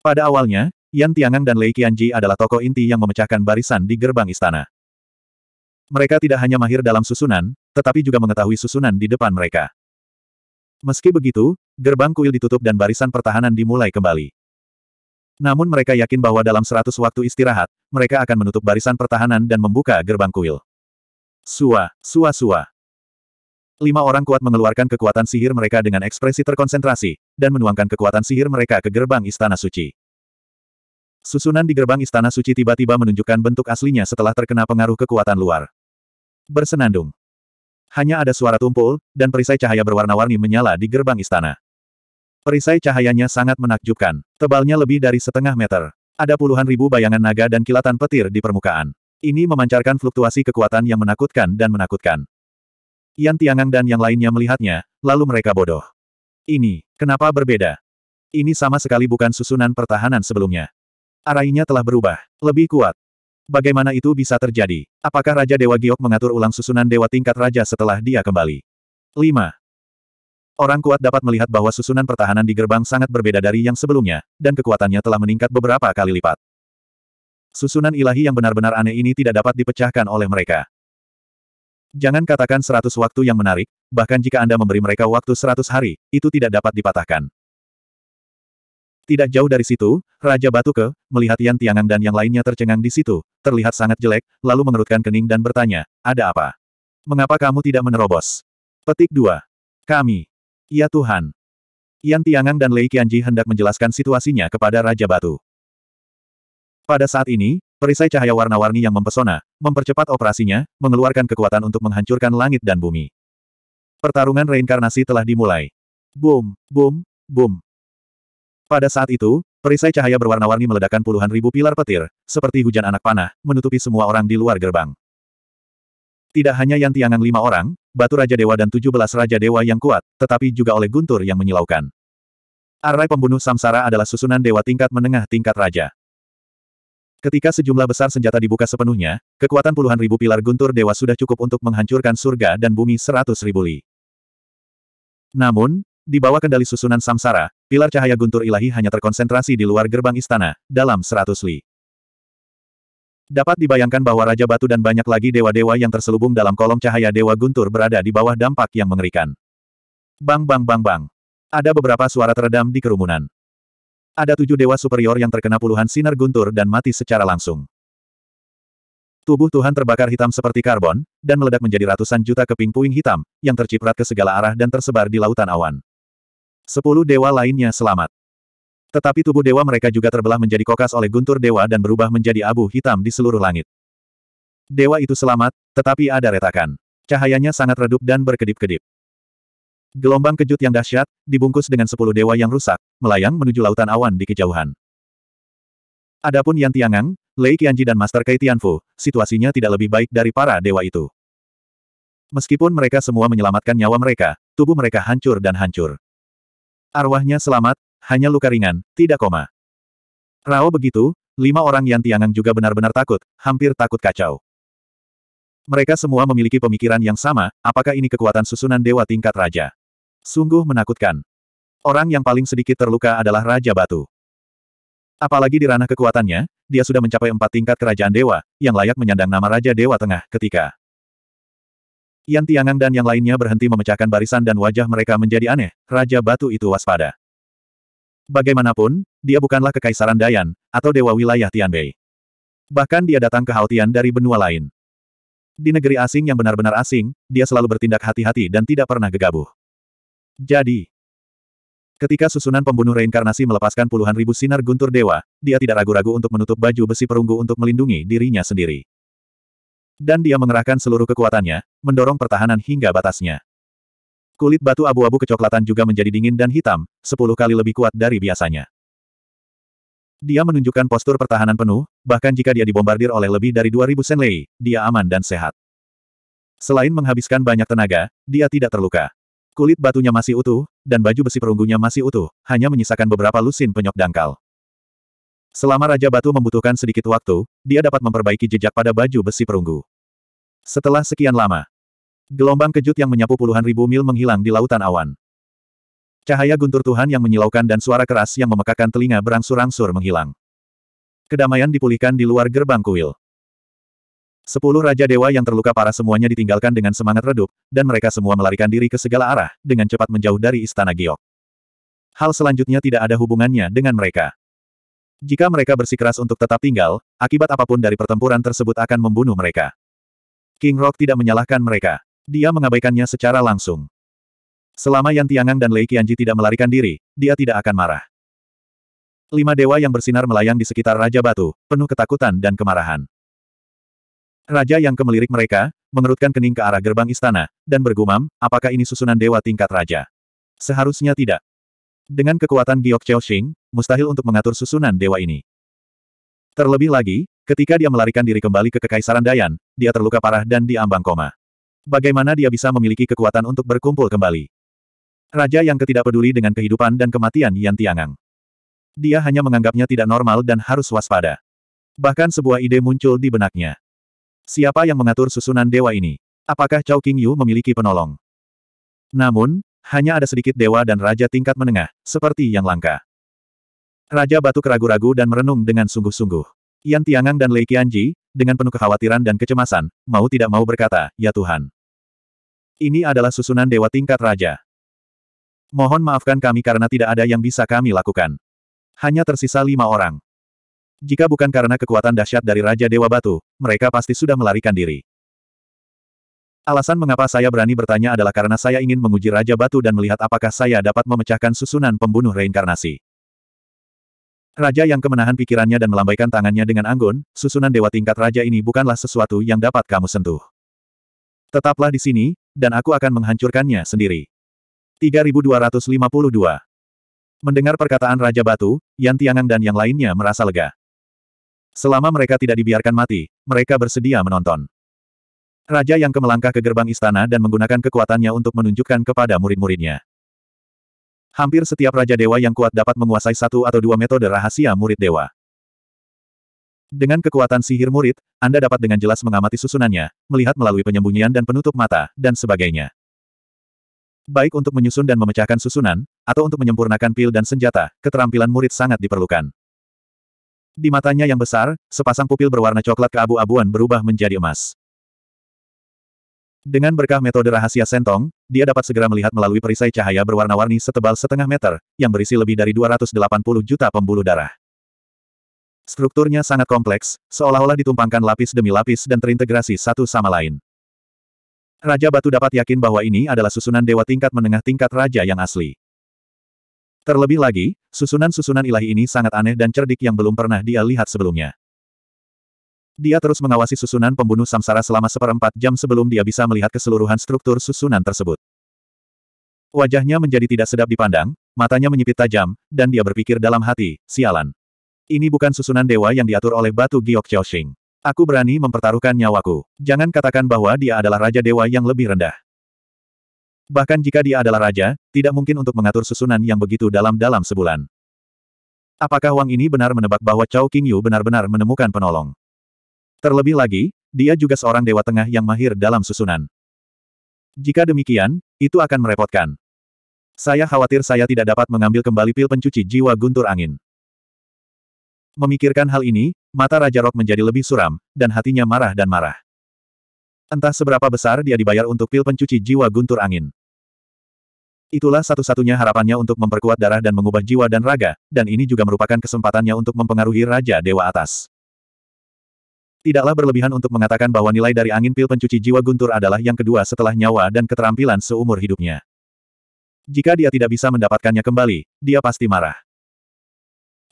Pada awalnya, Yan Tiangang dan Lei Qianji adalah tokoh inti yang memecahkan barisan di gerbang istana. Mereka tidak hanya mahir dalam susunan, tetapi juga mengetahui susunan di depan mereka. Meski begitu, gerbang kuil ditutup dan barisan pertahanan dimulai kembali. Namun mereka yakin bahwa dalam seratus waktu istirahat, mereka akan menutup barisan pertahanan dan membuka gerbang kuil. Sua, sua sua. Lima orang kuat mengeluarkan kekuatan sihir mereka dengan ekspresi terkonsentrasi, dan menuangkan kekuatan sihir mereka ke gerbang istana suci. Susunan di gerbang istana suci tiba-tiba menunjukkan bentuk aslinya setelah terkena pengaruh kekuatan luar. Bersenandung. Hanya ada suara tumpul, dan perisai cahaya berwarna-warni menyala di gerbang istana. Perisai cahayanya sangat menakjubkan. Tebalnya lebih dari setengah meter. Ada puluhan ribu bayangan naga dan kilatan petir di permukaan. Ini memancarkan fluktuasi kekuatan yang menakutkan dan menakutkan. Yan Tiangang dan yang lainnya melihatnya, lalu mereka bodoh. Ini, kenapa berbeda? Ini sama sekali bukan susunan pertahanan sebelumnya. Arainya telah berubah. Lebih kuat. Bagaimana itu bisa terjadi? Apakah Raja Dewa Giok mengatur ulang susunan Dewa tingkat Raja setelah dia kembali? 5. Orang kuat dapat melihat bahwa susunan pertahanan di gerbang sangat berbeda dari yang sebelumnya, dan kekuatannya telah meningkat beberapa kali lipat. Susunan ilahi yang benar-benar aneh ini tidak dapat dipecahkan oleh mereka. Jangan katakan seratus waktu yang menarik, bahkan jika Anda memberi mereka waktu seratus hari, itu tidak dapat dipatahkan. Tidak jauh dari situ, Raja Batu Ke, melihat Yan Tiangang dan yang lainnya tercengang di situ, terlihat sangat jelek, lalu mengerutkan kening dan bertanya, ada apa? Mengapa kamu tidak menerobos? Petik 2. Kami. Ya Tuhan. Yan Tiangang dan Lei Qianji hendak menjelaskan situasinya kepada Raja Batu. Pada saat ini, perisai cahaya warna-warni yang mempesona, mempercepat operasinya, mengeluarkan kekuatan untuk menghancurkan langit dan bumi. Pertarungan reinkarnasi telah dimulai. Boom, boom, boom. Pada saat itu, perisai cahaya berwarna-warni meledakkan puluhan ribu pilar petir, seperti hujan anak panah, menutupi semua orang di luar gerbang. Tidak hanya Yan Tiangan lima orang, batu Raja Dewa dan tujuh belas Raja Dewa yang kuat, tetapi juga oleh guntur yang menyilaukan. Arai pembunuh samsara adalah susunan dewa tingkat menengah tingkat raja. Ketika sejumlah besar senjata dibuka sepenuhnya, kekuatan puluhan ribu pilar guntur dewa sudah cukup untuk menghancurkan surga dan bumi seratus ribu li. Namun, di bawah kendali susunan samsara, pilar cahaya guntur ilahi hanya terkonsentrasi di luar gerbang istana, dalam seratus li. Dapat dibayangkan bahwa Raja Batu dan banyak lagi dewa-dewa yang terselubung dalam kolom cahaya Dewa Guntur berada di bawah dampak yang mengerikan. Bang bang bang bang. Ada beberapa suara teredam di kerumunan. Ada tujuh dewa superior yang terkena puluhan sinar guntur dan mati secara langsung. Tubuh Tuhan terbakar hitam seperti karbon, dan meledak menjadi ratusan juta keping puing hitam, yang terciprat ke segala arah dan tersebar di lautan awan. Sepuluh dewa lainnya selamat. Tetapi tubuh dewa mereka juga terbelah menjadi kokas oleh guntur dewa dan berubah menjadi abu hitam di seluruh langit. Dewa itu selamat, tetapi ada retakan. Cahayanya sangat redup dan berkedip-kedip. Gelombang kejut yang dahsyat, dibungkus dengan sepuluh dewa yang rusak, melayang menuju lautan awan di kejauhan. Adapun Yan Tiangang, Lei Qianji dan Master Kai Tianfu, situasinya tidak lebih baik dari para dewa itu. Meskipun mereka semua menyelamatkan nyawa mereka, tubuh mereka hancur dan hancur. Arwahnya selamat, hanya luka ringan, tidak koma. Rao begitu, lima orang Yan Tiangang juga benar-benar takut, hampir takut kacau. Mereka semua memiliki pemikiran yang sama, apakah ini kekuatan susunan dewa tingkat raja. Sungguh menakutkan. Orang yang paling sedikit terluka adalah Raja Batu. Apalagi di ranah kekuatannya, dia sudah mencapai empat tingkat kerajaan dewa, yang layak menyandang nama Raja Dewa Tengah ketika Yan Tiangang dan yang lainnya berhenti memecahkan barisan dan wajah mereka menjadi aneh, Raja Batu itu waspada. Bagaimanapun, dia bukanlah Kekaisaran Dayan, atau Dewa Wilayah Tianbei. Bahkan dia datang ke Haotian dari benua lain. Di negeri asing yang benar-benar asing, dia selalu bertindak hati-hati dan tidak pernah gegabah. Jadi, ketika susunan pembunuh reinkarnasi melepaskan puluhan ribu sinar guntur dewa, dia tidak ragu-ragu untuk menutup baju besi perunggu untuk melindungi dirinya sendiri. Dan dia mengerahkan seluruh kekuatannya, mendorong pertahanan hingga batasnya. Kulit batu abu-abu kecoklatan juga menjadi dingin dan hitam, sepuluh kali lebih kuat dari biasanya. Dia menunjukkan postur pertahanan penuh, bahkan jika dia dibombardir oleh lebih dari 2000 senlei, dia aman dan sehat. Selain menghabiskan banyak tenaga, dia tidak terluka. Kulit batunya masih utuh, dan baju besi perunggunya masih utuh, hanya menyisakan beberapa lusin penyok dangkal. Selama Raja Batu membutuhkan sedikit waktu, dia dapat memperbaiki jejak pada baju besi perunggu. Setelah sekian lama, gelombang kejut yang menyapu puluhan ribu mil menghilang di lautan awan. Cahaya guntur Tuhan yang menyilaukan dan suara keras yang memekakan telinga berangsur-angsur menghilang. Kedamaian dipulihkan di luar gerbang kuil. Sepuluh Raja Dewa yang terluka parah semuanya ditinggalkan dengan semangat redup, dan mereka semua melarikan diri ke segala arah, dengan cepat menjauh dari Istana Giok. Hal selanjutnya tidak ada hubungannya dengan mereka. Jika mereka bersikeras untuk tetap tinggal, akibat apapun dari pertempuran tersebut akan membunuh mereka. King Rock tidak menyalahkan mereka. Dia mengabaikannya secara langsung. Selama Yan Tiangang dan Lei Qianji tidak melarikan diri, dia tidak akan marah. Lima dewa yang bersinar melayang di sekitar Raja Batu, penuh ketakutan dan kemarahan. Raja yang kemelirik mereka, mengerutkan kening ke arah gerbang istana, dan bergumam, apakah ini susunan dewa tingkat raja? Seharusnya tidak. Dengan kekuatan Giok Chao Xing, mustahil untuk mengatur susunan dewa ini. Terlebih lagi, Ketika dia melarikan diri kembali ke Kekaisaran Dayan, dia terluka parah dan diambang koma. Bagaimana dia bisa memiliki kekuatan untuk berkumpul kembali? Raja yang ketidakpeduli dengan kehidupan dan kematian Yan Tiangang. Dia hanya menganggapnya tidak normal dan harus waspada. Bahkan sebuah ide muncul di benaknya. Siapa yang mengatur susunan dewa ini? Apakah Chao King Yu memiliki penolong? Namun, hanya ada sedikit dewa dan raja tingkat menengah, seperti yang langka. Raja Batu ragu ragu dan merenung dengan sungguh-sungguh. Yan Tiangang dan Lei Qianji, dengan penuh kekhawatiran dan kecemasan, mau tidak mau berkata, Ya Tuhan. Ini adalah susunan dewa tingkat raja. Mohon maafkan kami karena tidak ada yang bisa kami lakukan. Hanya tersisa lima orang. Jika bukan karena kekuatan dahsyat dari Raja Dewa Batu, mereka pasti sudah melarikan diri. Alasan mengapa saya berani bertanya adalah karena saya ingin menguji Raja Batu dan melihat apakah saya dapat memecahkan susunan pembunuh reinkarnasi. Raja yang kemenahan pikirannya dan melambaikan tangannya dengan anggun, susunan dewa tingkat raja ini bukanlah sesuatu yang dapat kamu sentuh. Tetaplah di sini, dan aku akan menghancurkannya sendiri. 3252 Mendengar perkataan Raja Batu, Yan Tiangang dan yang lainnya merasa lega. Selama mereka tidak dibiarkan mati, mereka bersedia menonton. Raja yang kemelangkah ke gerbang istana dan menggunakan kekuatannya untuk menunjukkan kepada murid-muridnya. Hampir setiap Raja Dewa yang kuat dapat menguasai satu atau dua metode rahasia murid dewa. Dengan kekuatan sihir murid, Anda dapat dengan jelas mengamati susunannya, melihat melalui penyembunyian dan penutup mata, dan sebagainya. Baik untuk menyusun dan memecahkan susunan, atau untuk menyempurnakan pil dan senjata, keterampilan murid sangat diperlukan. Di matanya yang besar, sepasang pupil berwarna coklat keabu-abuan berubah menjadi emas. Dengan berkah metode rahasia sentong, dia dapat segera melihat melalui perisai cahaya berwarna-warni setebal setengah meter, yang berisi lebih dari 280 juta pembuluh darah. Strukturnya sangat kompleks, seolah-olah ditumpangkan lapis demi lapis dan terintegrasi satu sama lain. Raja Batu dapat yakin bahwa ini adalah susunan dewa tingkat menengah tingkat raja yang asli. Terlebih lagi, susunan-susunan ilahi ini sangat aneh dan cerdik yang belum pernah dia lihat sebelumnya. Dia terus mengawasi susunan pembunuh samsara selama seperempat jam sebelum dia bisa melihat keseluruhan struktur susunan tersebut. Wajahnya menjadi tidak sedap dipandang, matanya menyipit tajam, dan dia berpikir dalam hati, sialan. Ini bukan susunan dewa yang diatur oleh batu giok shing. Aku berani mempertaruhkan nyawaku. Jangan katakan bahwa dia adalah raja dewa yang lebih rendah. Bahkan jika dia adalah raja, tidak mungkin untuk mengatur susunan yang begitu dalam dalam sebulan. Apakah Wang ini benar menebak bahwa Chao Yu benar-benar menemukan penolong? Terlebih lagi, dia juga seorang dewa tengah yang mahir dalam susunan. Jika demikian, itu akan merepotkan. Saya khawatir saya tidak dapat mengambil kembali pil pencuci jiwa guntur angin. Memikirkan hal ini, mata Raja Rok menjadi lebih suram, dan hatinya marah dan marah. Entah seberapa besar dia dibayar untuk pil pencuci jiwa guntur angin. Itulah satu-satunya harapannya untuk memperkuat darah dan mengubah jiwa dan raga, dan ini juga merupakan kesempatannya untuk mempengaruhi Raja Dewa Atas. Tidaklah berlebihan untuk mengatakan bahwa nilai dari angin pil pencuci jiwa guntur adalah yang kedua setelah nyawa dan keterampilan seumur hidupnya. Jika dia tidak bisa mendapatkannya kembali, dia pasti marah.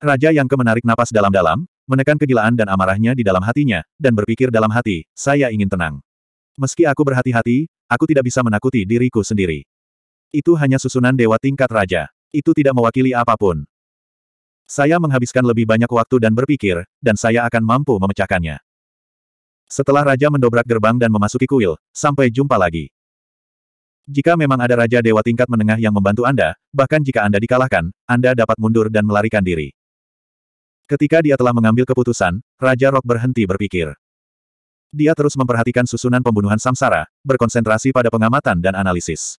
Raja yang kemenarik napas dalam-dalam, menekan kegilaan dan amarahnya di dalam hatinya, dan berpikir dalam hati, saya ingin tenang. Meski aku berhati-hati, aku tidak bisa menakuti diriku sendiri. Itu hanya susunan dewa tingkat raja. Itu tidak mewakili apapun. Saya menghabiskan lebih banyak waktu dan berpikir, dan saya akan mampu memecahkannya. Setelah raja mendobrak gerbang dan memasuki kuil, sampai jumpa lagi. Jika memang ada raja dewa tingkat menengah yang membantu Anda, bahkan jika Anda dikalahkan, Anda dapat mundur dan melarikan diri. Ketika dia telah mengambil keputusan, Raja Rock berhenti berpikir. Dia terus memperhatikan susunan pembunuhan samsara, berkonsentrasi pada pengamatan dan analisis.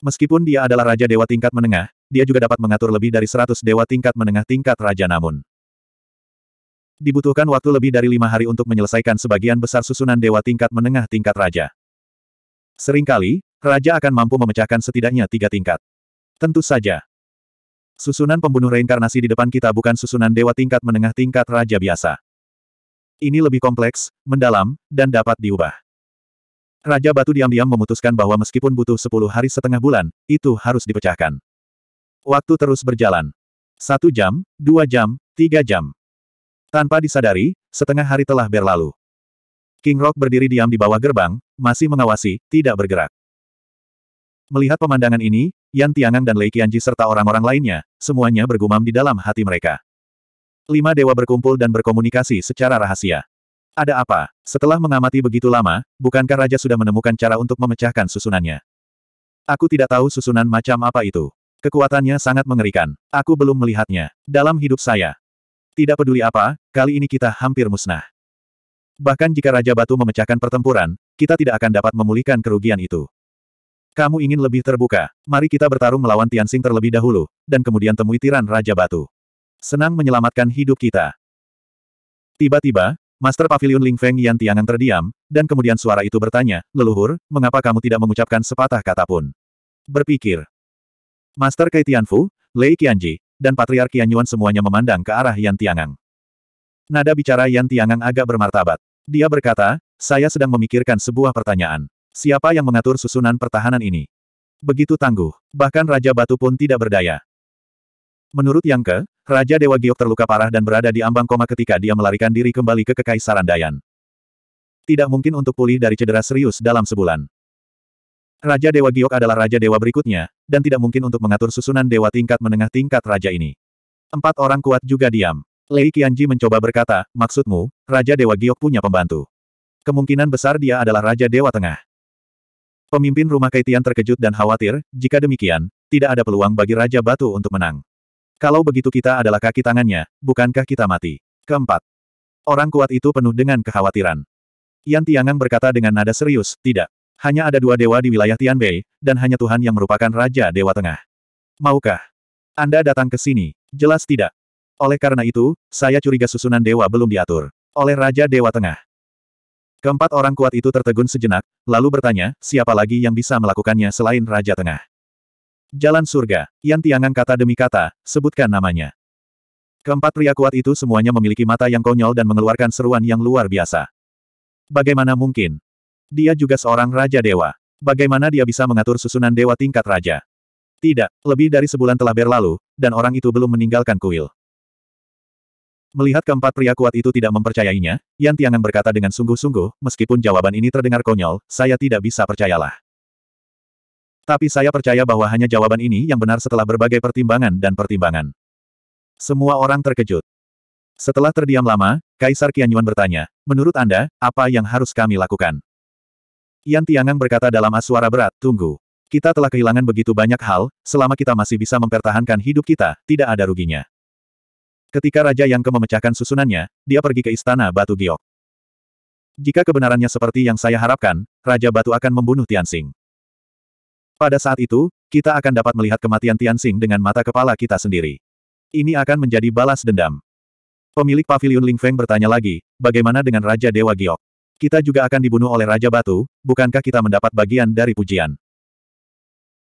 Meskipun dia adalah raja dewa tingkat menengah, dia juga dapat mengatur lebih dari 100 dewa tingkat menengah tingkat raja namun. Dibutuhkan waktu lebih dari lima hari untuk menyelesaikan sebagian besar susunan dewa tingkat menengah tingkat raja. Seringkali, raja akan mampu memecahkan setidaknya tiga tingkat. Tentu saja. Susunan pembunuh reinkarnasi di depan kita bukan susunan dewa tingkat menengah tingkat raja biasa. Ini lebih kompleks, mendalam, dan dapat diubah. Raja Batu diam-diam memutuskan bahwa meskipun butuh sepuluh hari setengah bulan, itu harus dipecahkan. Waktu terus berjalan. Satu jam, dua jam, tiga jam. Tanpa disadari, setengah hari telah berlalu. King Rock berdiri diam di bawah gerbang, masih mengawasi, tidak bergerak. Melihat pemandangan ini, Yan Tiangang dan Lei Qianji serta orang-orang lainnya, semuanya bergumam di dalam hati mereka. Lima dewa berkumpul dan berkomunikasi secara rahasia. Ada apa? Setelah mengamati begitu lama, bukankah Raja sudah menemukan cara untuk memecahkan susunannya? Aku tidak tahu susunan macam apa itu. Kekuatannya sangat mengerikan. Aku belum melihatnya. Dalam hidup saya, tidak peduli apa, kali ini kita hampir musnah. Bahkan jika Raja Batu memecahkan pertempuran, kita tidak akan dapat memulihkan kerugian itu. Kamu ingin lebih terbuka, mari kita bertarung melawan Tianxing terlebih dahulu, dan kemudian temui tiran Raja Batu. Senang menyelamatkan hidup kita. Tiba-tiba, Master Pavilion Ling Feng Yan Tiangan terdiam, dan kemudian suara itu bertanya, Leluhur, mengapa kamu tidak mengucapkan sepatah kata pun? Berpikir. Master Kai Tianfu, Lei Qianji, dan Patriark Yan semuanya memandang ke arah Yan Tiangang. Nada bicara Yan Tiangang agak bermartabat. Dia berkata, saya sedang memikirkan sebuah pertanyaan. Siapa yang mengatur susunan pertahanan ini? Begitu tangguh, bahkan Raja Batu pun tidak berdaya. Menurut yang ke, Raja Dewa Giok terluka parah dan berada di ambang koma ketika dia melarikan diri kembali ke Kekaisaran Dayan. Tidak mungkin untuk pulih dari cedera serius dalam sebulan. Raja Dewa Giok adalah Raja Dewa berikutnya, dan tidak mungkin untuk mengatur susunan Dewa tingkat menengah tingkat Raja ini. Empat orang kuat juga diam. Lei Qianji mencoba berkata, maksudmu, Raja Dewa Giok punya pembantu. Kemungkinan besar dia adalah Raja Dewa Tengah. Pemimpin rumah Kaitian terkejut dan khawatir, jika demikian, tidak ada peluang bagi Raja Batu untuk menang. Kalau begitu kita adalah kaki tangannya, bukankah kita mati? Keempat. Orang kuat itu penuh dengan kekhawatiran. Yan Tiangang berkata dengan nada serius, tidak hanya ada dua dewa di wilayah Tianbei, dan hanya Tuhan yang merupakan Raja Dewa Tengah. Maukah Anda datang ke sini? Jelas tidak. Oleh karena itu, saya curiga susunan dewa belum diatur oleh Raja Dewa Tengah. Keempat orang kuat itu tertegun sejenak, lalu bertanya, siapa lagi yang bisa melakukannya selain Raja Tengah? Jalan surga, yang Tiangang kata demi kata, sebutkan namanya. Keempat pria kuat itu semuanya memiliki mata yang konyol dan mengeluarkan seruan yang luar biasa. Bagaimana mungkin? Dia juga seorang raja dewa. Bagaimana dia bisa mengatur susunan dewa tingkat raja? Tidak, lebih dari sebulan telah berlalu, dan orang itu belum meninggalkan kuil. Melihat keempat pria kuat itu tidak mempercayainya, Yan Tiangan berkata dengan sungguh-sungguh, meskipun jawaban ini terdengar konyol, saya tidak bisa percayalah. Tapi saya percaya bahwa hanya jawaban ini yang benar setelah berbagai pertimbangan dan pertimbangan. Semua orang terkejut. Setelah terdiam lama, Kaisar Qianyuan bertanya, menurut Anda, apa yang harus kami lakukan? Yan Tiangang berkata dalam suara berat, tunggu. Kita telah kehilangan begitu banyak hal, selama kita masih bisa mempertahankan hidup kita, tidak ada ruginya. Ketika Raja Yang Ke memecahkan susunannya, dia pergi ke Istana Batu Giok. Jika kebenarannya seperti yang saya harapkan, Raja Batu akan membunuh Tianxing. Pada saat itu, kita akan dapat melihat kematian Tianxing dengan mata kepala kita sendiri. Ini akan menjadi balas dendam. Pemilik pavilion Ling Feng bertanya lagi, bagaimana dengan Raja Dewa Giok? Kita juga akan dibunuh oleh Raja Batu, bukankah kita mendapat bagian dari pujian?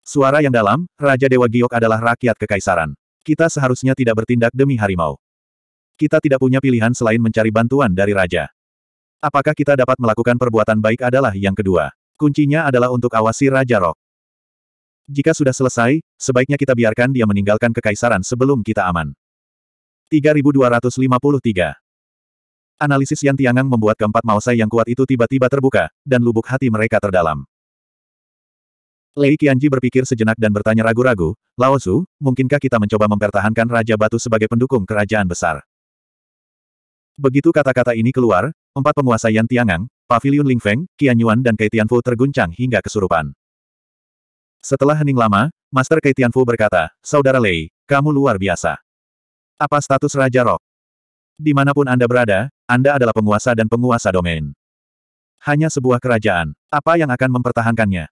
Suara yang dalam, Raja Dewa Giok adalah rakyat kekaisaran. Kita seharusnya tidak bertindak demi harimau. Kita tidak punya pilihan selain mencari bantuan dari Raja. Apakah kita dapat melakukan perbuatan baik adalah yang kedua. Kuncinya adalah untuk awasi Raja Rok. Jika sudah selesai, sebaiknya kita biarkan dia meninggalkan kekaisaran sebelum kita aman. 3253 Analisis Yan Tiangang membuat keempat maosai yang kuat itu tiba-tiba terbuka, dan lubuk hati mereka terdalam. Lei Qianji berpikir sejenak dan bertanya ragu-ragu, Lao Tzu, mungkinkah kita mencoba mempertahankan Raja Batu sebagai pendukung kerajaan besar? Begitu kata-kata ini keluar, empat penguasa Yan Tiangang, Pavilion Lingfeng, Qian Yuan dan Kei Tianfu terguncang hingga kesurupan. Setelah hening lama, Master Kei Tianfu berkata, Saudara Lei, kamu luar biasa. Apa status Raja Rok? Dimanapun Anda berada, Anda adalah penguasa dan penguasa domain. Hanya sebuah kerajaan. Apa yang akan mempertahankannya?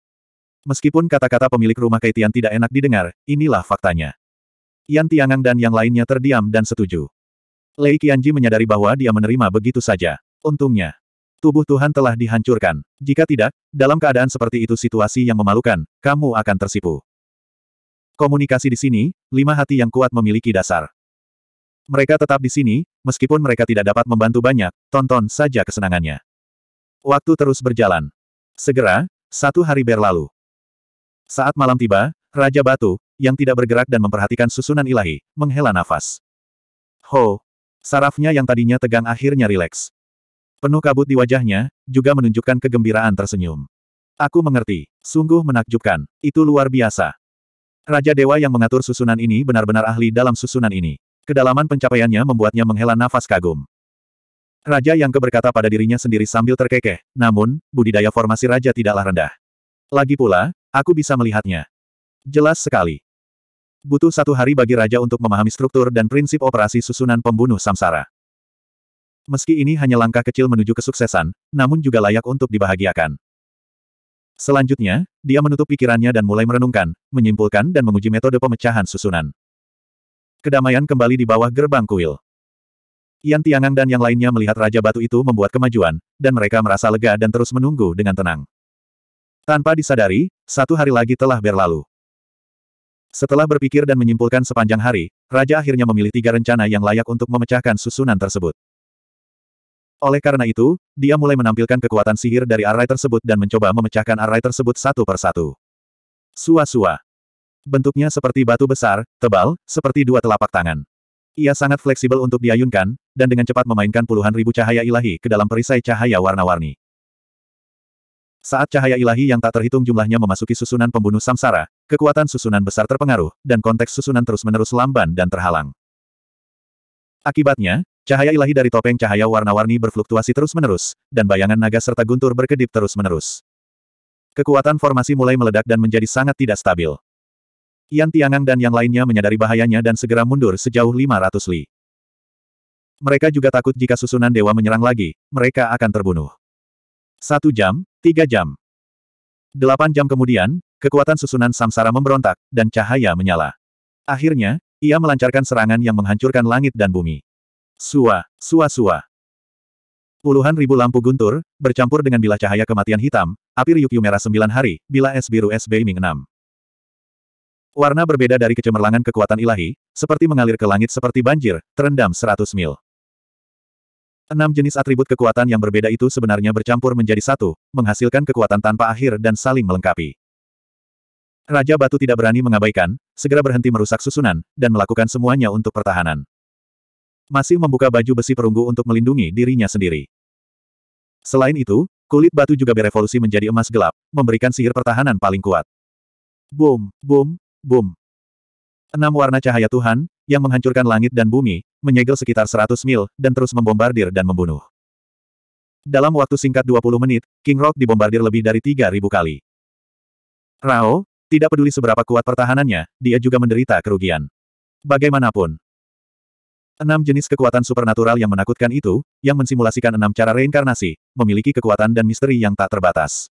Meskipun kata-kata pemilik rumah Kaitian tidak enak didengar, inilah faktanya. Yan Tiangang dan yang lainnya terdiam dan setuju. Lei Qianji menyadari bahwa dia menerima begitu saja. Untungnya, tubuh Tuhan telah dihancurkan. Jika tidak, dalam keadaan seperti itu situasi yang memalukan, kamu akan tersipu. Komunikasi di sini, lima hati yang kuat memiliki dasar. Mereka tetap di sini, meskipun mereka tidak dapat membantu banyak, tonton saja kesenangannya. Waktu terus berjalan. Segera, satu hari berlalu. Saat malam tiba, Raja Batu, yang tidak bergerak dan memperhatikan susunan ilahi, menghela nafas. Ho! Sarafnya yang tadinya tegang akhirnya rileks. Penuh kabut di wajahnya, juga menunjukkan kegembiraan tersenyum. Aku mengerti, sungguh menakjubkan, itu luar biasa. Raja Dewa yang mengatur susunan ini benar-benar ahli dalam susunan ini. Kedalaman pencapaiannya membuatnya menghela nafas kagum. Raja yang keberkata pada dirinya sendiri sambil terkekeh, namun, budidaya formasi raja tidaklah rendah. Lagi pula, aku bisa melihatnya. Jelas sekali. Butuh satu hari bagi raja untuk memahami struktur dan prinsip operasi susunan pembunuh samsara. Meski ini hanya langkah kecil menuju kesuksesan, namun juga layak untuk dibahagiakan. Selanjutnya, dia menutup pikirannya dan mulai merenungkan, menyimpulkan dan menguji metode pemecahan susunan. Kedamaian kembali di bawah gerbang kuil. Yan Tiangang dan yang lainnya melihat Raja Batu itu membuat kemajuan, dan mereka merasa lega dan terus menunggu dengan tenang. Tanpa disadari, satu hari lagi telah berlalu. Setelah berpikir dan menyimpulkan sepanjang hari, Raja akhirnya memilih tiga rencana yang layak untuk memecahkan susunan tersebut. Oleh karena itu, dia mulai menampilkan kekuatan sihir dari arai tersebut dan mencoba memecahkan arai tersebut satu persatu. Sua-sua. Bentuknya seperti batu besar, tebal, seperti dua telapak tangan. Ia sangat fleksibel untuk diayunkan, dan dengan cepat memainkan puluhan ribu cahaya ilahi ke dalam perisai cahaya warna-warni. Saat cahaya ilahi yang tak terhitung jumlahnya memasuki susunan pembunuh samsara, kekuatan susunan besar terpengaruh, dan konteks susunan terus-menerus lamban dan terhalang. Akibatnya, cahaya ilahi dari topeng cahaya warna-warni berfluktuasi terus-menerus, dan bayangan naga serta guntur berkedip terus-menerus. Kekuatan formasi mulai meledak dan menjadi sangat tidak stabil. Yan Tiangang dan yang lainnya menyadari bahayanya dan segera mundur sejauh 500 li. Mereka juga takut jika susunan dewa menyerang lagi, mereka akan terbunuh. Satu jam, tiga jam. Delapan jam kemudian, kekuatan susunan samsara memberontak, dan cahaya menyala. Akhirnya, ia melancarkan serangan yang menghancurkan langit dan bumi. Sua, sua sua. Puluhan ribu lampu guntur, bercampur dengan bilah cahaya kematian hitam, api riuk-riuk merah sembilan hari, bila es biru es Beiming enam. Warna berbeda dari kecemerlangan kekuatan ilahi, seperti mengalir ke langit seperti banjir, terendam seratus mil. Enam jenis atribut kekuatan yang berbeda itu sebenarnya bercampur menjadi satu, menghasilkan kekuatan tanpa akhir dan saling melengkapi. Raja Batu tidak berani mengabaikan, segera berhenti merusak susunan, dan melakukan semuanya untuk pertahanan. Masih membuka baju besi perunggu untuk melindungi dirinya sendiri. Selain itu, kulit batu juga berevolusi menjadi emas gelap, memberikan sihir pertahanan paling kuat. Boom, boom, Boom. Enam warna cahaya Tuhan, yang menghancurkan langit dan bumi, menyegel sekitar 100 mil, dan terus membombardir dan membunuh. Dalam waktu singkat 20 menit, King Rock dibombardir lebih dari 3.000 kali. Rao, tidak peduli seberapa kuat pertahanannya, dia juga menderita kerugian. Bagaimanapun, enam jenis kekuatan supernatural yang menakutkan itu, yang mensimulasikan enam cara reinkarnasi, memiliki kekuatan dan misteri yang tak terbatas.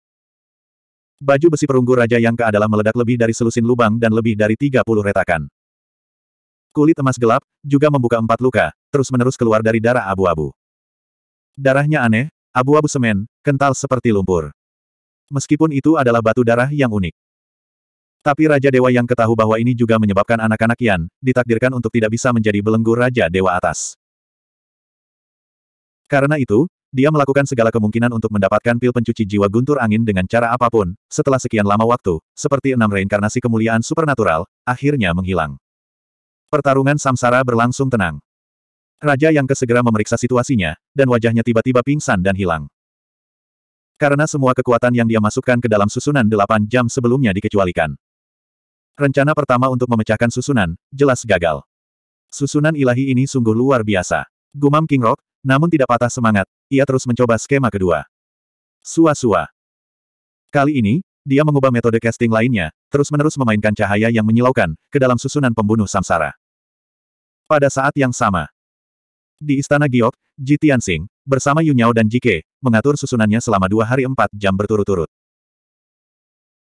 Baju besi perunggu Raja Yang Ke adalah meledak lebih dari selusin lubang dan lebih dari 30 retakan. Kulit emas gelap, juga membuka empat luka, terus-menerus keluar dari darah abu-abu. Darahnya aneh, abu-abu semen, kental seperti lumpur. Meskipun itu adalah batu darah yang unik. Tapi Raja Dewa yang ketahu bahwa ini juga menyebabkan anak-anak Yan, ditakdirkan untuk tidak bisa menjadi belenggu Raja Dewa atas. Karena itu, dia melakukan segala kemungkinan untuk mendapatkan pil pencuci jiwa guntur angin dengan cara apapun, setelah sekian lama waktu, seperti enam reinkarnasi kemuliaan supernatural, akhirnya menghilang. Pertarungan samsara berlangsung tenang. Raja yang kesegera memeriksa situasinya, dan wajahnya tiba-tiba pingsan dan hilang. Karena semua kekuatan yang dia masukkan ke dalam susunan delapan jam sebelumnya dikecualikan. Rencana pertama untuk memecahkan susunan, jelas gagal. Susunan ilahi ini sungguh luar biasa. Gumam King Rock, namun tidak patah semangat, ia terus mencoba skema kedua. Sua-sua. Kali ini, dia mengubah metode casting lainnya, terus-menerus memainkan cahaya yang menyilaukan, ke dalam susunan pembunuh samsara. Pada saat yang sama, di Istana Giok, Ji Tianxing, bersama Yu dan Jike, mengatur susunannya selama dua hari empat jam berturut-turut.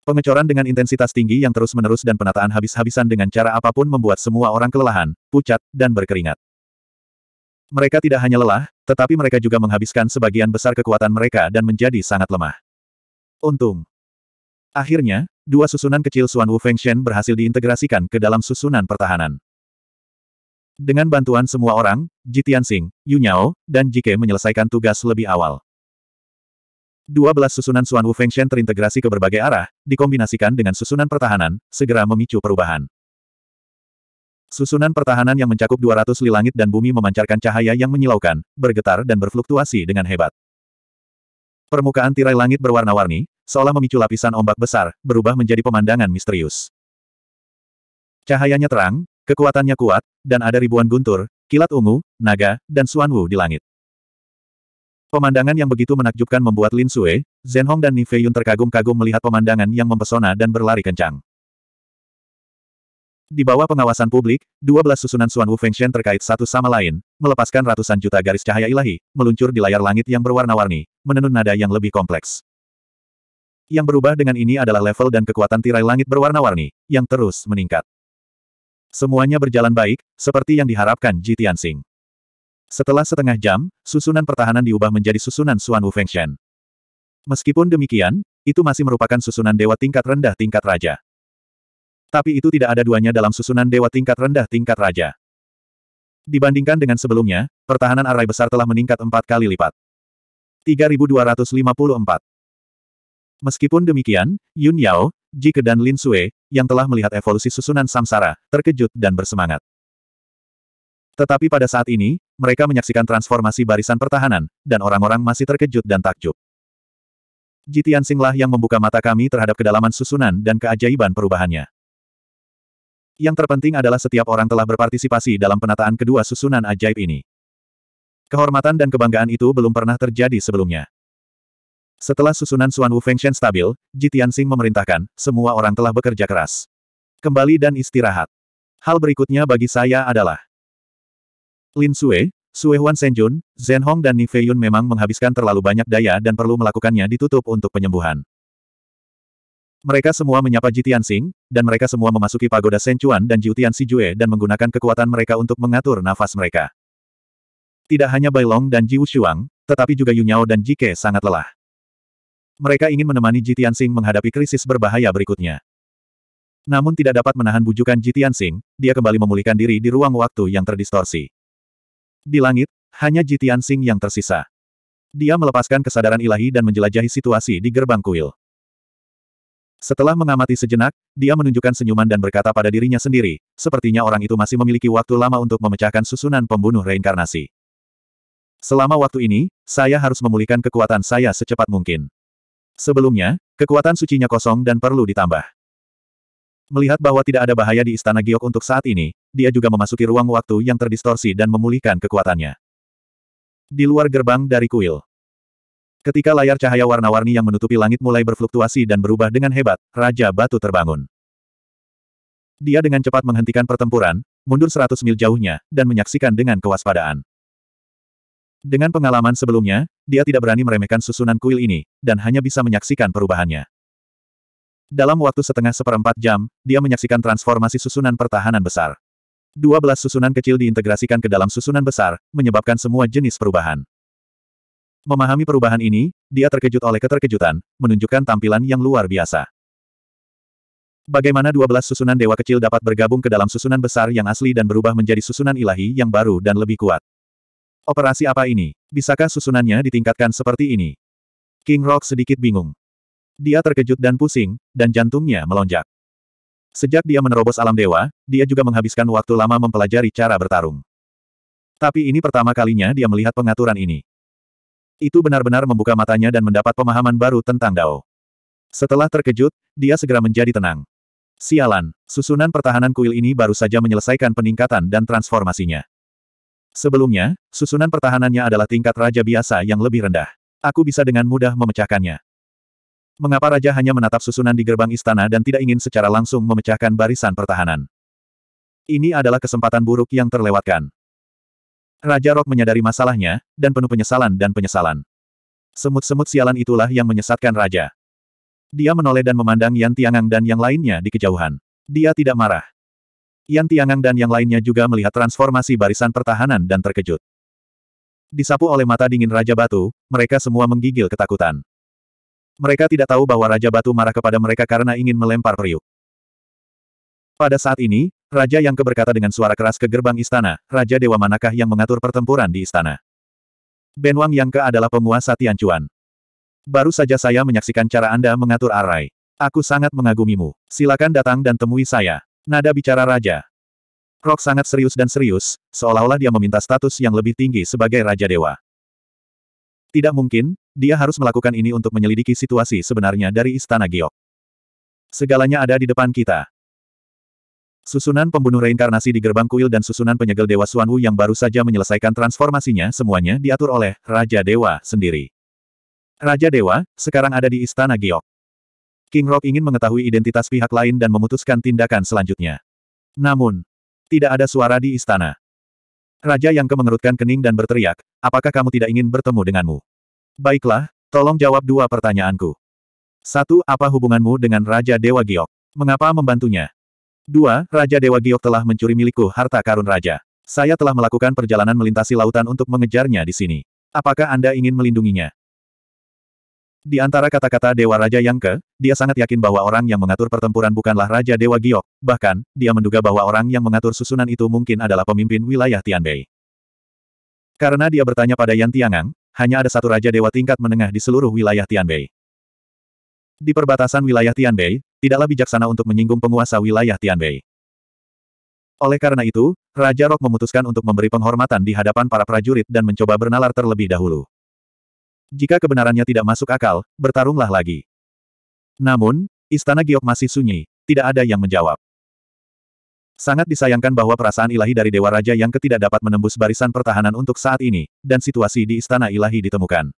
Pengecoran dengan intensitas tinggi yang terus-menerus dan penataan habis-habisan dengan cara apapun membuat semua orang kelelahan, pucat, dan berkeringat. Mereka tidak hanya lelah, tetapi mereka juga menghabiskan sebagian besar kekuatan mereka dan menjadi sangat lemah. Untung. Akhirnya, dua susunan kecil Suan Wu Feng Shen berhasil diintegrasikan ke dalam susunan pertahanan. Dengan bantuan semua orang, Ji Tianxing, Yu Nyao, dan Jike menyelesaikan tugas lebih awal. Dua belas susunan Suan Wu Feng Shen terintegrasi ke berbagai arah, dikombinasikan dengan susunan pertahanan, segera memicu perubahan. Susunan pertahanan yang mencakup 200 li langit dan bumi memancarkan cahaya yang menyilaukan, bergetar dan berfluktuasi dengan hebat. Permukaan tirai langit berwarna-warni, seolah memicu lapisan ombak besar, berubah menjadi pemandangan misterius. Cahayanya terang, kekuatannya kuat, dan ada ribuan guntur, kilat ungu, naga, dan suanwu di langit. Pemandangan yang begitu menakjubkan membuat Lin Sue, Zhen Hong dan Ni terkagum-kagum melihat pemandangan yang mempesona dan berlari kencang. Di bawah pengawasan publik, dua belas susunan Suan Wu Feng Shen terkait satu sama lain, melepaskan ratusan juta garis cahaya ilahi, meluncur di layar langit yang berwarna-warni, menenun nada yang lebih kompleks. Yang berubah dengan ini adalah level dan kekuatan tirai langit berwarna-warni, yang terus meningkat. Semuanya berjalan baik, seperti yang diharapkan Ji Tianxing. Setelah setengah jam, susunan pertahanan diubah menjadi susunan Suan Wu Feng Shen. Meskipun demikian, itu masih merupakan susunan dewa tingkat rendah tingkat raja. Tapi itu tidak ada duanya dalam susunan dewa tingkat rendah tingkat raja. Dibandingkan dengan sebelumnya, pertahanan arai besar telah meningkat empat kali lipat. 3254 Meskipun demikian, Yun Yao, Jike dan Lin Sue, yang telah melihat evolusi susunan samsara, terkejut dan bersemangat. Tetapi pada saat ini, mereka menyaksikan transformasi barisan pertahanan, dan orang-orang masih terkejut dan takjub. Jitian Singlah yang membuka mata kami terhadap kedalaman susunan dan keajaiban perubahannya. Yang terpenting adalah setiap orang telah berpartisipasi dalam penataan kedua susunan ajaib ini. Kehormatan dan kebanggaan itu belum pernah terjadi sebelumnya. Setelah susunan Suan Wu Feng Shen stabil, Ji Tianxing memerintahkan, semua orang telah bekerja keras. Kembali dan istirahat. Hal berikutnya bagi saya adalah Lin Sue, Sue Huan Senjun, Zhen Hong dan Ni Feiyun memang menghabiskan terlalu banyak daya dan perlu melakukannya ditutup untuk penyembuhan. Mereka semua menyapa Jitian Sing, dan mereka semua memasuki pagoda Senchuan dan Jiutian Sijue dan menggunakan kekuatan mereka untuk mengatur nafas mereka. Tidak hanya Bailong dan Ji Wushuang, tetapi juga Yunyao dan Jike sangat lelah. Mereka ingin menemani Jitian Sing menghadapi krisis berbahaya berikutnya. Namun tidak dapat menahan bujukan Jitian Sing, dia kembali memulihkan diri di ruang waktu yang terdistorsi. Di langit, hanya Jitian Sing yang tersisa. Dia melepaskan kesadaran ilahi dan menjelajahi situasi di gerbang kuil. Setelah mengamati sejenak, dia menunjukkan senyuman dan berkata pada dirinya sendiri, sepertinya orang itu masih memiliki waktu lama untuk memecahkan susunan pembunuh reinkarnasi. Selama waktu ini, saya harus memulihkan kekuatan saya secepat mungkin. Sebelumnya, kekuatan sucinya kosong dan perlu ditambah. Melihat bahwa tidak ada bahaya di Istana Giok untuk saat ini, dia juga memasuki ruang waktu yang terdistorsi dan memulihkan kekuatannya. Di luar gerbang dari kuil, Ketika layar cahaya warna-warni yang menutupi langit mulai berfluktuasi dan berubah dengan hebat, Raja Batu terbangun. Dia dengan cepat menghentikan pertempuran, mundur 100 mil jauhnya, dan menyaksikan dengan kewaspadaan. Dengan pengalaman sebelumnya, dia tidak berani meremehkan susunan kuil ini, dan hanya bisa menyaksikan perubahannya. Dalam waktu setengah seperempat jam, dia menyaksikan transformasi susunan pertahanan besar. Dua belas susunan kecil diintegrasikan ke dalam susunan besar, menyebabkan semua jenis perubahan. Memahami perubahan ini, dia terkejut oleh keterkejutan, menunjukkan tampilan yang luar biasa. Bagaimana 12 susunan dewa kecil dapat bergabung ke dalam susunan besar yang asli dan berubah menjadi susunan ilahi yang baru dan lebih kuat? Operasi apa ini? Bisakah susunannya ditingkatkan seperti ini? King Rock sedikit bingung. Dia terkejut dan pusing, dan jantungnya melonjak. Sejak dia menerobos alam dewa, dia juga menghabiskan waktu lama mempelajari cara bertarung. Tapi ini pertama kalinya dia melihat pengaturan ini. Itu benar-benar membuka matanya dan mendapat pemahaman baru tentang Dao. Setelah terkejut, dia segera menjadi tenang. Sialan, susunan pertahanan kuil ini baru saja menyelesaikan peningkatan dan transformasinya. Sebelumnya, susunan pertahanannya adalah tingkat raja biasa yang lebih rendah. Aku bisa dengan mudah memecahkannya. Mengapa raja hanya menatap susunan di gerbang istana dan tidak ingin secara langsung memecahkan barisan pertahanan? Ini adalah kesempatan buruk yang terlewatkan. Raja Rok menyadari masalahnya, dan penuh penyesalan dan penyesalan. Semut-semut sialan itulah yang menyesatkan Raja. Dia menoleh dan memandang Yan Tiangang dan yang lainnya di kejauhan. Dia tidak marah. Yan Tiangang dan yang lainnya juga melihat transformasi barisan pertahanan dan terkejut. Disapu oleh mata dingin Raja Batu, mereka semua menggigil ketakutan. Mereka tidak tahu bahwa Raja Batu marah kepada mereka karena ingin melempar periuk. Pada saat ini, Raja yang keberkata dengan suara keras ke gerbang istana, Raja Dewa manakah yang mengatur pertempuran di istana? Ben Wang yang ke adalah penguasa Tianchuan. Baru saja saya menyaksikan cara Anda mengatur arai. Aku sangat mengagumimu. Silakan datang dan temui saya. Nada bicara Raja. Rock sangat serius dan serius, seolah-olah dia meminta status yang lebih tinggi sebagai Raja Dewa. Tidak mungkin, dia harus melakukan ini untuk menyelidiki situasi sebenarnya dari Istana Giok. Segalanya ada di depan kita. Susunan pembunuh reinkarnasi di gerbang kuil dan susunan penyegel Dewa Suanwu yang baru saja menyelesaikan transformasinya semuanya diatur oleh Raja Dewa sendiri. Raja Dewa, sekarang ada di Istana Giok. King Rock ingin mengetahui identitas pihak lain dan memutuskan tindakan selanjutnya. Namun, tidak ada suara di istana. Raja yang kemengerutkan kening dan berteriak, apakah kamu tidak ingin bertemu denganmu? Baiklah, tolong jawab dua pertanyaanku. Satu, apa hubunganmu dengan Raja Dewa Giok? Mengapa membantunya? Dua, Raja Dewa Giok telah mencuri milikku harta karun raja. Saya telah melakukan perjalanan melintasi lautan untuk mengejarnya di sini. Apakah Anda ingin melindunginya? Di antara kata-kata Dewa Raja yang ke, dia sangat yakin bahwa orang yang mengatur pertempuran bukanlah Raja Dewa Giok, bahkan, dia menduga bahwa orang yang mengatur susunan itu mungkin adalah pemimpin wilayah Tianbei. Karena dia bertanya pada Yan Tiangang, hanya ada satu Raja Dewa tingkat menengah di seluruh wilayah Tianbei. Di perbatasan wilayah Tianbei, tidaklah bijaksana untuk menyinggung penguasa wilayah Tianbei. Oleh karena itu, Raja Rok memutuskan untuk memberi penghormatan di hadapan para prajurit dan mencoba bernalar terlebih dahulu. Jika kebenarannya tidak masuk akal, bertarunglah lagi. Namun, istana Giok masih sunyi, tidak ada yang menjawab. Sangat disayangkan bahwa perasaan ilahi dari Dewa Raja yang ketidak dapat menembus barisan pertahanan untuk saat ini, dan situasi di istana ilahi ditemukan.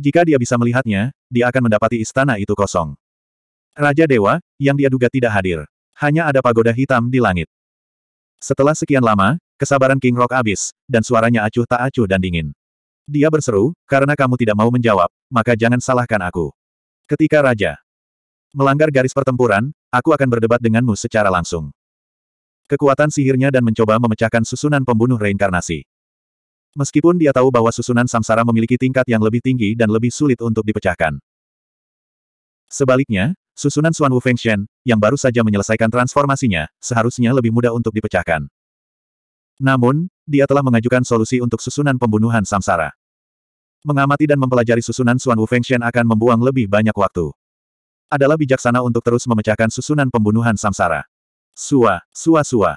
Jika dia bisa melihatnya, dia akan mendapati istana itu kosong. Raja Dewa, yang dia tidak hadir. Hanya ada pagoda hitam di langit. Setelah sekian lama, kesabaran King Rock habis, dan suaranya acuh tak acuh dan dingin. Dia berseru, karena kamu tidak mau menjawab, maka jangan salahkan aku. Ketika Raja melanggar garis pertempuran, aku akan berdebat denganmu secara langsung. Kekuatan sihirnya dan mencoba memecahkan susunan pembunuh reinkarnasi. Meskipun dia tahu bahwa susunan samsara memiliki tingkat yang lebih tinggi dan lebih sulit untuk dipecahkan. Sebaliknya, Susunan Xuan Wu Feng Shen, yang baru saja menyelesaikan transformasinya, seharusnya lebih mudah untuk dipecahkan. Namun, dia telah mengajukan solusi untuk susunan pembunuhan samsara. Mengamati dan mempelajari susunan Xuan Wu Feng Shen akan membuang lebih banyak waktu. Adalah bijaksana untuk terus memecahkan susunan pembunuhan samsara. Sua, sua sua.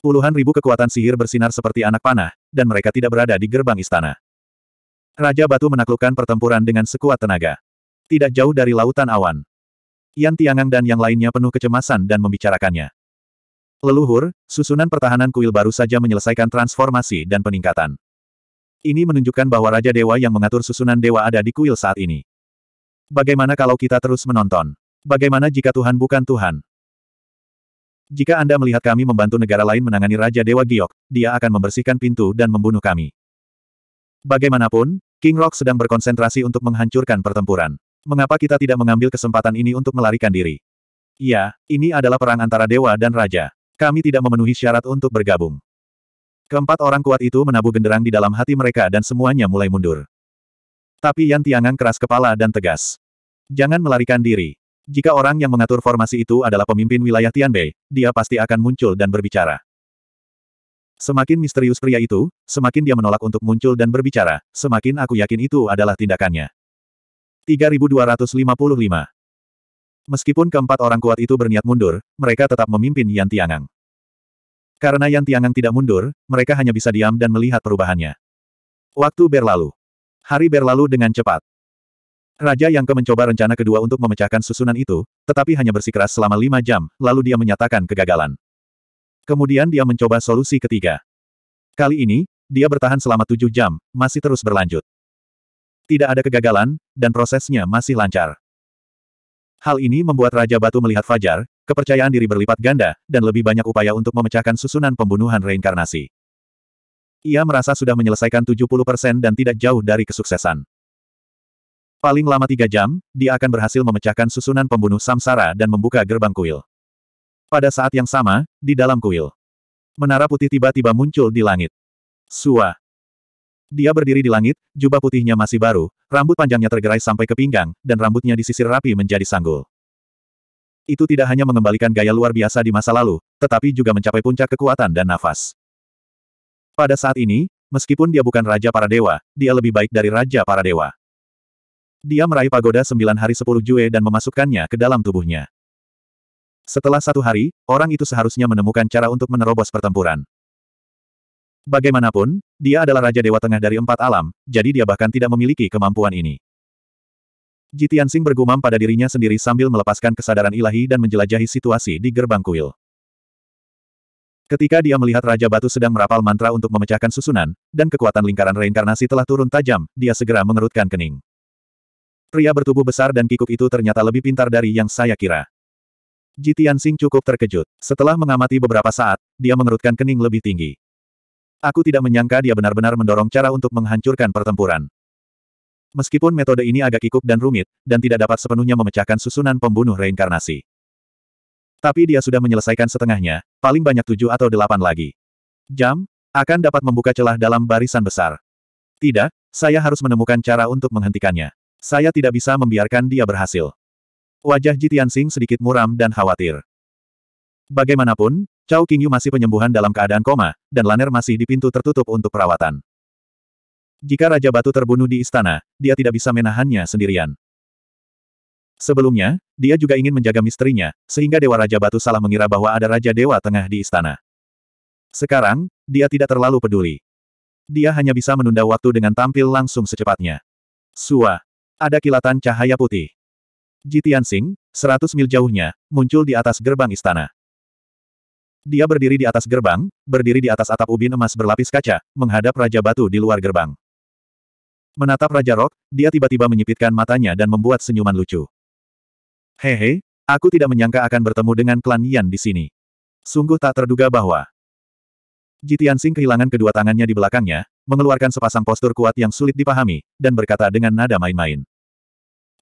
Puluhan ribu kekuatan sihir bersinar seperti anak panah, dan mereka tidak berada di gerbang istana. Raja Batu menaklukkan pertempuran dengan sekuat tenaga. Tidak jauh dari lautan awan. Yan Tiangang dan yang lainnya penuh kecemasan dan membicarakannya. Leluhur, susunan pertahanan kuil baru saja menyelesaikan transformasi dan peningkatan. Ini menunjukkan bahwa Raja Dewa yang mengatur susunan Dewa ada di kuil saat ini. Bagaimana kalau kita terus menonton? Bagaimana jika Tuhan bukan Tuhan? Jika Anda melihat kami membantu negara lain menangani Raja Dewa Giok, dia akan membersihkan pintu dan membunuh kami. Bagaimanapun, King Rock sedang berkonsentrasi untuk menghancurkan pertempuran. Mengapa kita tidak mengambil kesempatan ini untuk melarikan diri? Ya, ini adalah perang antara dewa dan raja. Kami tidak memenuhi syarat untuk bergabung. Keempat orang kuat itu menabuh genderang di dalam hati mereka dan semuanya mulai mundur. Tapi Yan Tiangang keras kepala dan tegas. Jangan melarikan diri. Jika orang yang mengatur formasi itu adalah pemimpin wilayah Tianbei, dia pasti akan muncul dan berbicara. Semakin misterius pria itu, semakin dia menolak untuk muncul dan berbicara, semakin aku yakin itu adalah tindakannya. 3255. Meskipun keempat orang kuat itu berniat mundur, mereka tetap memimpin Yan Tiangang. Karena Yan Tiangang tidak mundur, mereka hanya bisa diam dan melihat perubahannya. Waktu berlalu. Hari berlalu dengan cepat. Raja yang ke mencoba rencana kedua untuk memecahkan susunan itu, tetapi hanya bersikeras selama lima jam, lalu dia menyatakan kegagalan. Kemudian dia mencoba solusi ketiga. Kali ini, dia bertahan selama tujuh jam, masih terus berlanjut. Tidak ada kegagalan, dan prosesnya masih lancar. Hal ini membuat Raja Batu melihat Fajar, kepercayaan diri berlipat ganda, dan lebih banyak upaya untuk memecahkan susunan pembunuhan reinkarnasi. Ia merasa sudah menyelesaikan 70% dan tidak jauh dari kesuksesan. Paling lama tiga jam, dia akan berhasil memecahkan susunan pembunuh samsara dan membuka gerbang kuil. Pada saat yang sama, di dalam kuil, menara putih tiba-tiba muncul di langit. Suah. Dia berdiri di langit, jubah putihnya masih baru, rambut panjangnya tergerai sampai ke pinggang, dan rambutnya disisir rapi menjadi sanggul. Itu tidak hanya mengembalikan gaya luar biasa di masa lalu, tetapi juga mencapai puncak kekuatan dan nafas. Pada saat ini, meskipun dia bukan Raja Para Dewa, dia lebih baik dari Raja Para Dewa. Dia meraih pagoda sembilan hari sepuluh jue dan memasukkannya ke dalam tubuhnya. Setelah satu hari, orang itu seharusnya menemukan cara untuk menerobos pertempuran. Bagaimanapun, dia adalah Raja Dewa Tengah dari empat alam, jadi dia bahkan tidak memiliki kemampuan ini. Jitian Sing bergumam pada dirinya sendiri sambil melepaskan kesadaran ilahi dan menjelajahi situasi di gerbang kuil. Ketika dia melihat Raja Batu sedang merapal mantra untuk memecahkan susunan, dan kekuatan lingkaran reinkarnasi telah turun tajam, dia segera mengerutkan kening. Pria bertubuh besar dan kikuk itu ternyata lebih pintar dari yang saya kira. Jitian Sing cukup terkejut. Setelah mengamati beberapa saat, dia mengerutkan kening lebih tinggi. Aku tidak menyangka dia benar-benar mendorong cara untuk menghancurkan pertempuran. Meskipun metode ini agak kikuk dan rumit, dan tidak dapat sepenuhnya memecahkan susunan pembunuh reinkarnasi. Tapi dia sudah menyelesaikan setengahnya, paling banyak tujuh atau delapan lagi. Jam, akan dapat membuka celah dalam barisan besar. Tidak, saya harus menemukan cara untuk menghentikannya. Saya tidak bisa membiarkan dia berhasil. Wajah Jitian Singh sedikit muram dan khawatir. Bagaimanapun, Cao Qingyu masih penyembuhan dalam keadaan koma, dan Laner masih di pintu tertutup untuk perawatan. Jika Raja Batu terbunuh di istana, dia tidak bisa menahannya sendirian. Sebelumnya, dia juga ingin menjaga misterinya, sehingga Dewa Raja Batu salah mengira bahwa ada Raja Dewa Tengah di istana. Sekarang, dia tidak terlalu peduli. Dia hanya bisa menunda waktu dengan tampil langsung secepatnya. Sua. Ada kilatan cahaya putih. Jitian Sing, seratus mil jauhnya, muncul di atas gerbang istana. Dia berdiri di atas gerbang, berdiri di atas atap ubin emas berlapis kaca, menghadap Raja Batu di luar gerbang. Menatap Raja Rok, dia tiba-tiba menyipitkan matanya dan membuat senyuman lucu. Hehe, aku tidak menyangka akan bertemu dengan klan Yan di sini. Sungguh tak terduga bahwa Jitian Sing kehilangan kedua tangannya di belakangnya, mengeluarkan sepasang postur kuat yang sulit dipahami, dan berkata dengan nada main-main.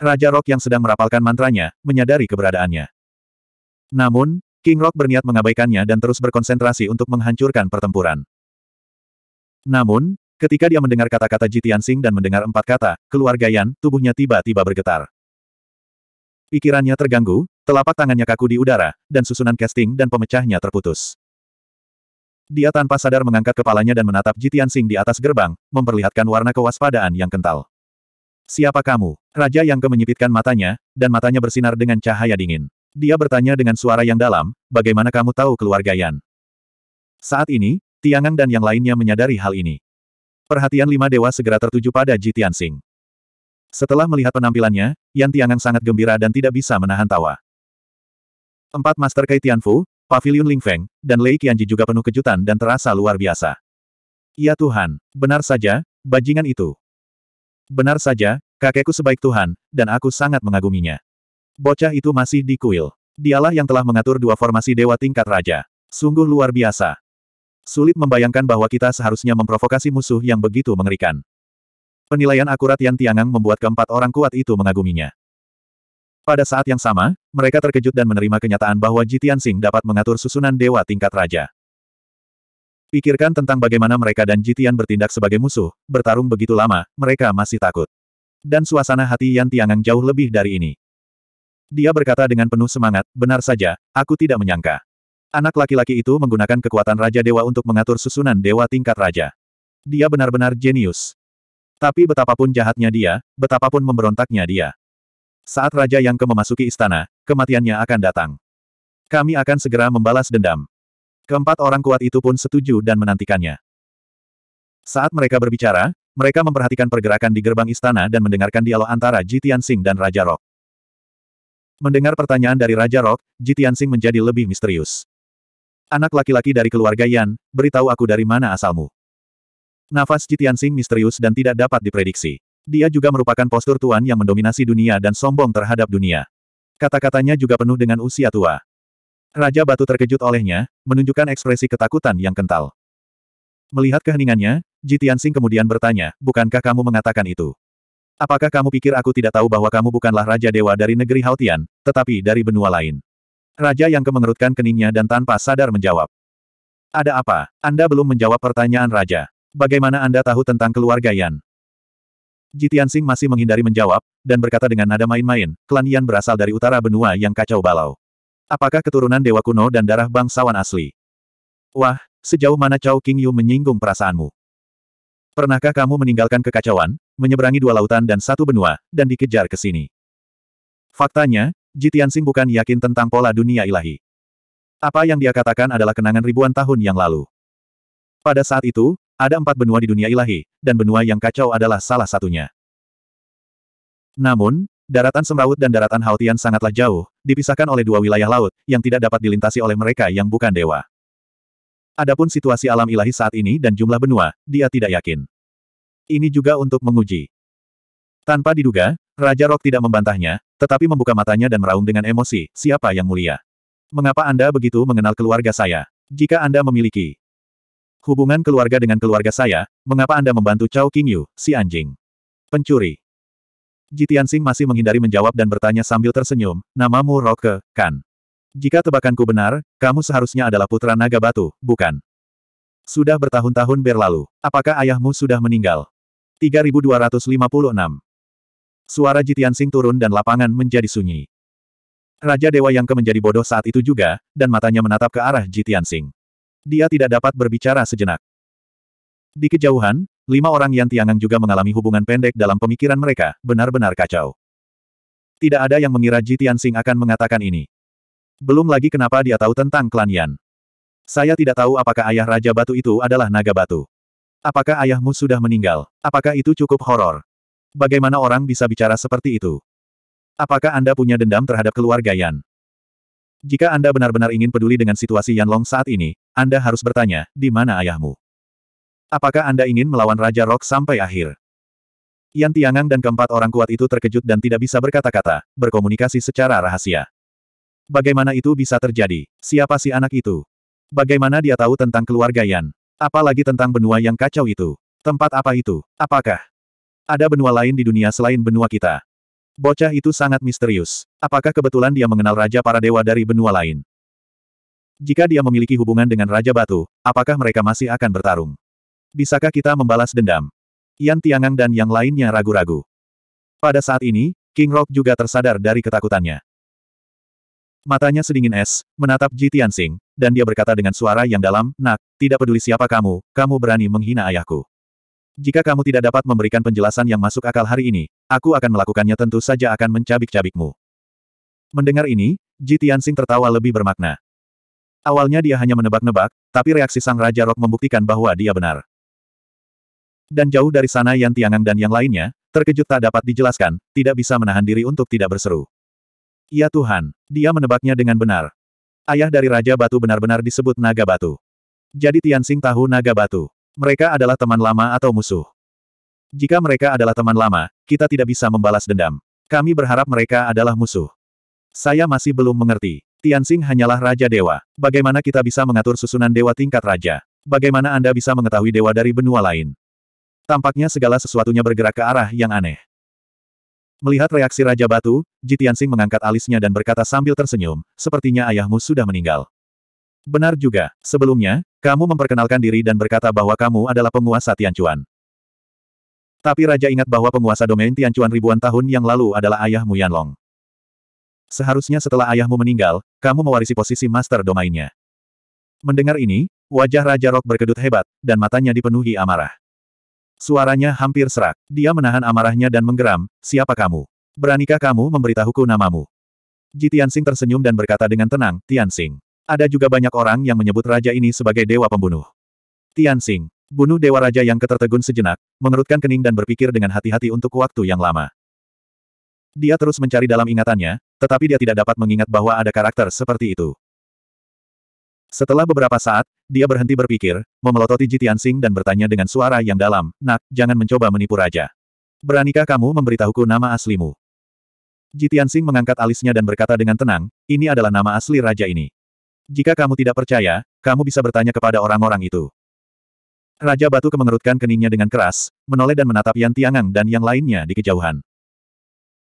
Raja Rok yang sedang merapalkan mantranya, menyadari keberadaannya. Namun, King Rock berniat mengabaikannya dan terus berkonsentrasi untuk menghancurkan pertempuran. Namun, ketika dia mendengar kata-kata Jitian Sing dan mendengar empat kata, keluarga Yan, tubuhnya tiba-tiba bergetar. Pikirannya terganggu, telapak tangannya kaku di udara, dan susunan casting dan pemecahnya terputus. Dia tanpa sadar mengangkat kepalanya dan menatap Jitian Sing di atas gerbang, memperlihatkan warna kewaspadaan yang kental. Siapa kamu? Raja yang kemenyipitkan matanya, dan matanya bersinar dengan cahaya dingin. Dia bertanya dengan suara yang dalam, bagaimana kamu tahu keluarga Yan? Saat ini, Tiangang dan yang lainnya menyadari hal ini. Perhatian lima dewa segera tertuju pada Ji Tianxing. Setelah melihat penampilannya, Yan Tiangang sangat gembira dan tidak bisa menahan tawa. Empat Master Kai Tianfu, Pavilion Lingfeng, dan Lei Qianji juga penuh kejutan dan terasa luar biasa. Ya Tuhan, benar saja, bajingan itu. Benar saja, kakekku sebaik Tuhan, dan aku sangat mengaguminya. Bocah itu masih di kuil. Dialah yang telah mengatur dua formasi dewa tingkat raja. Sungguh luar biasa. Sulit membayangkan bahwa kita seharusnya memprovokasi musuh yang begitu mengerikan. Penilaian akurat Yan Tiangang membuat keempat orang kuat itu mengaguminya. Pada saat yang sama, mereka terkejut dan menerima kenyataan bahwa Jitian Sing dapat mengatur susunan dewa tingkat raja. Pikirkan tentang bagaimana mereka dan Jitian bertindak sebagai musuh, bertarung begitu lama, mereka masih takut. Dan suasana hati Yan Tiangang jauh lebih dari ini. Dia berkata dengan penuh semangat, benar saja, aku tidak menyangka. Anak laki-laki itu menggunakan kekuatan Raja Dewa untuk mengatur susunan Dewa tingkat Raja. Dia benar-benar jenius. Tapi betapapun jahatnya dia, betapapun memberontaknya dia. Saat Raja yang ke memasuki istana, kematiannya akan datang. Kami akan segera membalas dendam. Keempat orang kuat itu pun setuju dan menantikannya. Saat mereka berbicara, mereka memperhatikan pergerakan di gerbang istana dan mendengarkan dialog antara Jitian Singh dan Raja Rock. Mendengar pertanyaan dari Raja Rock, Jitiansing menjadi lebih misterius. Anak laki-laki dari keluarga Yan, beritahu aku dari mana asalmu. Nafas Jitiansing misterius dan tidak dapat diprediksi. Dia juga merupakan postur tuan yang mendominasi dunia dan sombong terhadap dunia. Kata-katanya juga penuh dengan usia tua. Raja Batu terkejut olehnya, menunjukkan ekspresi ketakutan yang kental. Melihat keheningannya, Jitiansing kemudian bertanya, bukankah kamu mengatakan itu? Apakah kamu pikir aku tidak tahu bahwa kamu bukanlah Raja Dewa dari negeri Hautian, tetapi dari benua lain? Raja yang kemengerutkan keningnya dan tanpa sadar menjawab. Ada apa? Anda belum menjawab pertanyaan Raja. Bagaimana Anda tahu tentang keluarga Yan? Jitian Sing masih menghindari menjawab, dan berkata dengan nada main-main, klan Yan berasal dari utara benua yang kacau balau. Apakah keturunan dewa kuno dan darah bangsawan asli? Wah, sejauh mana Chao King Yu menyinggung perasaanmu? Pernahkah kamu meninggalkan kekacauan, menyeberangi dua lautan dan satu benua, dan dikejar ke sini. Faktanya, Jitian Jitiansing bukan yakin tentang pola dunia ilahi. Apa yang dia katakan adalah kenangan ribuan tahun yang lalu. Pada saat itu, ada empat benua di dunia ilahi, dan benua yang kacau adalah salah satunya. Namun, daratan Semrawut dan daratan Haotian sangatlah jauh, dipisahkan oleh dua wilayah laut, yang tidak dapat dilintasi oleh mereka yang bukan dewa. Adapun situasi alam ilahi saat ini dan jumlah benua, dia tidak yakin. Ini juga untuk menguji. Tanpa diduga, Raja Rock tidak membantahnya, tetapi membuka matanya dan meraung dengan emosi, siapa yang mulia? Mengapa Anda begitu mengenal keluarga saya? Jika Anda memiliki hubungan keluarga dengan keluarga saya, mengapa Anda membantu Chao Yu, si anjing? Pencuri. Jitian Sing masih menghindari menjawab dan bertanya sambil tersenyum, namamu Roke, kan? Jika tebakanku benar, kamu seharusnya adalah putra naga batu, bukan? Sudah bertahun-tahun berlalu. Apakah ayahmu sudah meninggal? 3256. Suara Jitian Sing turun dan lapangan menjadi sunyi. Raja Dewa Yang Ke menjadi bodoh saat itu juga, dan matanya menatap ke arah Jitian Sing. Dia tidak dapat berbicara sejenak. Di kejauhan, lima orang Yan Tiangang juga mengalami hubungan pendek dalam pemikiran mereka, benar-benar kacau. Tidak ada yang mengira Jitian Sing akan mengatakan ini. Belum lagi kenapa dia tahu tentang klan Yan. Saya tidak tahu apakah ayah Raja Batu itu adalah naga batu. Apakah ayahmu sudah meninggal? Apakah itu cukup horor? Bagaimana orang bisa bicara seperti itu? Apakah Anda punya dendam terhadap keluarga Yan? Jika Anda benar-benar ingin peduli dengan situasi Yan Long saat ini, Anda harus bertanya, di mana ayahmu? Apakah Anda ingin melawan Raja Rock sampai akhir? Yan Tiangang dan keempat orang kuat itu terkejut dan tidak bisa berkata-kata, berkomunikasi secara rahasia. Bagaimana itu bisa terjadi? Siapa si anak itu? Bagaimana dia tahu tentang keluarga Yan? Apalagi tentang benua yang kacau itu. Tempat apa itu? Apakah ada benua lain di dunia selain benua kita? Bocah itu sangat misterius. Apakah kebetulan dia mengenal Raja para dewa dari benua lain? Jika dia memiliki hubungan dengan Raja Batu, apakah mereka masih akan bertarung? Bisakah kita membalas dendam? Yang Tiangang dan yang lainnya ragu-ragu. Pada saat ini, King Rock juga tersadar dari ketakutannya. Matanya sedingin es, menatap Ji Tianxing, dan dia berkata dengan suara yang dalam, Nak, tidak peduli siapa kamu, kamu berani menghina ayahku. Jika kamu tidak dapat memberikan penjelasan yang masuk akal hari ini, aku akan melakukannya tentu saja akan mencabik-cabikmu. Mendengar ini, Ji Tianxing tertawa lebih bermakna. Awalnya dia hanya menebak-nebak, tapi reaksi sang Raja Rok membuktikan bahwa dia benar. Dan jauh dari sana Yan Tiangang dan yang lainnya, terkejut tak dapat dijelaskan, tidak bisa menahan diri untuk tidak berseru. Ya Tuhan, dia menebaknya dengan benar. Ayah dari Raja Batu benar-benar disebut Naga Batu. Jadi Tianxing tahu Naga Batu. Mereka adalah teman lama atau musuh. Jika mereka adalah teman lama, kita tidak bisa membalas dendam. Kami berharap mereka adalah musuh. Saya masih belum mengerti. Tianxing hanyalah Raja Dewa. Bagaimana kita bisa mengatur susunan Dewa tingkat Raja? Bagaimana Anda bisa mengetahui Dewa dari benua lain? Tampaknya segala sesuatunya bergerak ke arah yang aneh. Melihat reaksi Raja Batu, Jitiansing mengangkat alisnya dan berkata sambil tersenyum, sepertinya ayahmu sudah meninggal. Benar juga, sebelumnya, kamu memperkenalkan diri dan berkata bahwa kamu adalah penguasa Tianchuan. Tapi Raja ingat bahwa penguasa domain Tianchuan ribuan tahun yang lalu adalah ayahmu Yanlong. Seharusnya setelah ayahmu meninggal, kamu mewarisi posisi master domainnya. Mendengar ini, wajah Raja Rok berkedut hebat, dan matanya dipenuhi amarah. Suaranya hampir serak. Dia menahan amarahnya dan menggeram, siapa kamu? Beranikah kamu memberitahuku namamu? Ji Tianxing tersenyum dan berkata dengan tenang, Tianxing. Ada juga banyak orang yang menyebut raja ini sebagai dewa pembunuh. Tianxing, bunuh dewa raja yang ketertegun sejenak, mengerutkan kening dan berpikir dengan hati-hati untuk waktu yang lama. Dia terus mencari dalam ingatannya, tetapi dia tidak dapat mengingat bahwa ada karakter seperti itu. Setelah beberapa saat, dia berhenti berpikir, memelototi Jitian Sing dan bertanya dengan suara yang dalam, Nak, jangan mencoba menipu raja. Beranikah kamu memberitahuku nama aslimu? Jitian Sing mengangkat alisnya dan berkata dengan tenang, ini adalah nama asli raja ini. Jika kamu tidak percaya, kamu bisa bertanya kepada orang-orang itu. Raja Batu kemengerutkan keningnya dengan keras, menoleh dan menatap Yan Tiangang dan yang lainnya di kejauhan.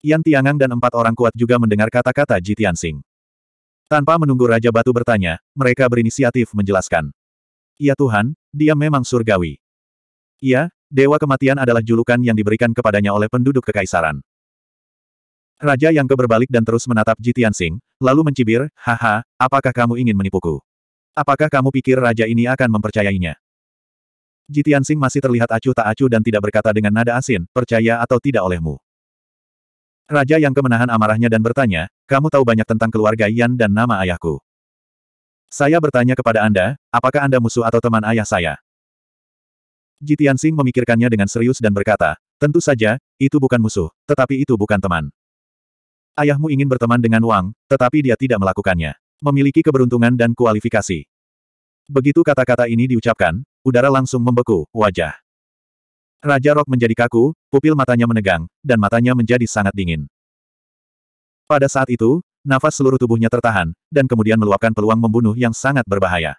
Yan Tiangang dan empat orang kuat juga mendengar kata-kata Jitian Sing. Tanpa menunggu Raja Batu bertanya, mereka berinisiatif menjelaskan. Ya Tuhan, dia memang surgawi. Ya, Dewa Kematian adalah julukan yang diberikan kepadanya oleh penduduk kekaisaran. Raja yang keberbalik dan terus menatap Jitian Sing, lalu mencibir, haha, apakah kamu ingin menipuku? Apakah kamu pikir raja ini akan mempercayainya? Jitian Sing masih terlihat acuh tak acuh dan tidak berkata dengan nada asin, percaya atau tidak olehmu. Raja yang kemenahan amarahnya dan bertanya, kamu tahu banyak tentang keluarga Yan dan nama ayahku. Saya bertanya kepada Anda, apakah Anda musuh atau teman ayah saya? Jitian Sing memikirkannya dengan serius dan berkata, tentu saja, itu bukan musuh, tetapi itu bukan teman. Ayahmu ingin berteman dengan Wang, tetapi dia tidak melakukannya. Memiliki keberuntungan dan kualifikasi. Begitu kata-kata ini diucapkan, udara langsung membeku, wajah. Raja Rock menjadi kaku, pupil matanya menegang, dan matanya menjadi sangat dingin. Pada saat itu, nafas seluruh tubuhnya tertahan, dan kemudian meluapkan peluang membunuh yang sangat berbahaya.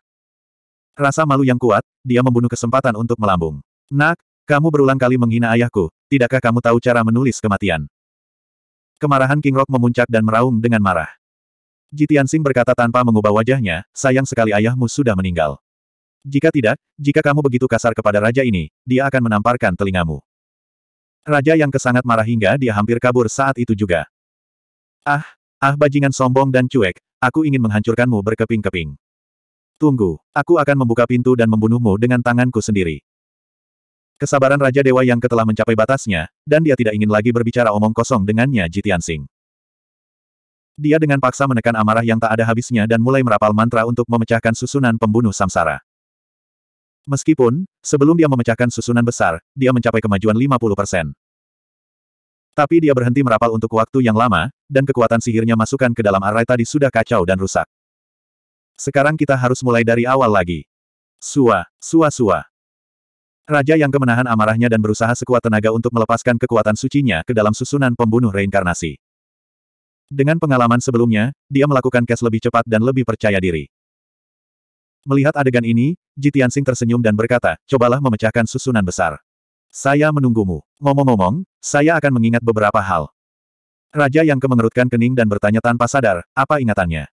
Rasa malu yang kuat, dia membunuh kesempatan untuk melambung. Nak, kamu berulang kali menghina ayahku, tidakkah kamu tahu cara menulis kematian? Kemarahan King Rock memuncak dan meraung dengan marah. Jitian Sing berkata tanpa mengubah wajahnya, sayang sekali ayahmu sudah meninggal. Jika tidak, jika kamu begitu kasar kepada raja ini, dia akan menamparkan telingamu. Raja yang kesangat marah hingga dia hampir kabur saat itu juga. Ah, ah bajingan sombong dan cuek, aku ingin menghancurkanmu berkeping-keping. Tunggu, aku akan membuka pintu dan membunuhmu dengan tanganku sendiri. Kesabaran Raja Dewa yang telah mencapai batasnya, dan dia tidak ingin lagi berbicara omong kosong dengannya Jitian Singh. Dia dengan paksa menekan amarah yang tak ada habisnya dan mulai merapal mantra untuk memecahkan susunan pembunuh samsara. Meskipun, sebelum dia memecahkan susunan besar, dia mencapai kemajuan 50%. Tapi dia berhenti merapal untuk waktu yang lama, dan kekuatan sihirnya masukkan ke dalam arai tadi sudah kacau dan rusak. Sekarang kita harus mulai dari awal lagi. Sua, sua sua. Raja yang kemenahan amarahnya dan berusaha sekuat tenaga untuk melepaskan kekuatan sucinya ke dalam susunan pembunuh reinkarnasi. Dengan pengalaman sebelumnya, dia melakukan cash lebih cepat dan lebih percaya diri. Melihat adegan ini, Jitiansing tersenyum dan berkata, cobalah memecahkan susunan besar. Saya menunggumu. Ngomong-ngomong, saya akan mengingat beberapa hal. Raja yang kemengerutkan kening dan bertanya tanpa sadar, apa ingatannya?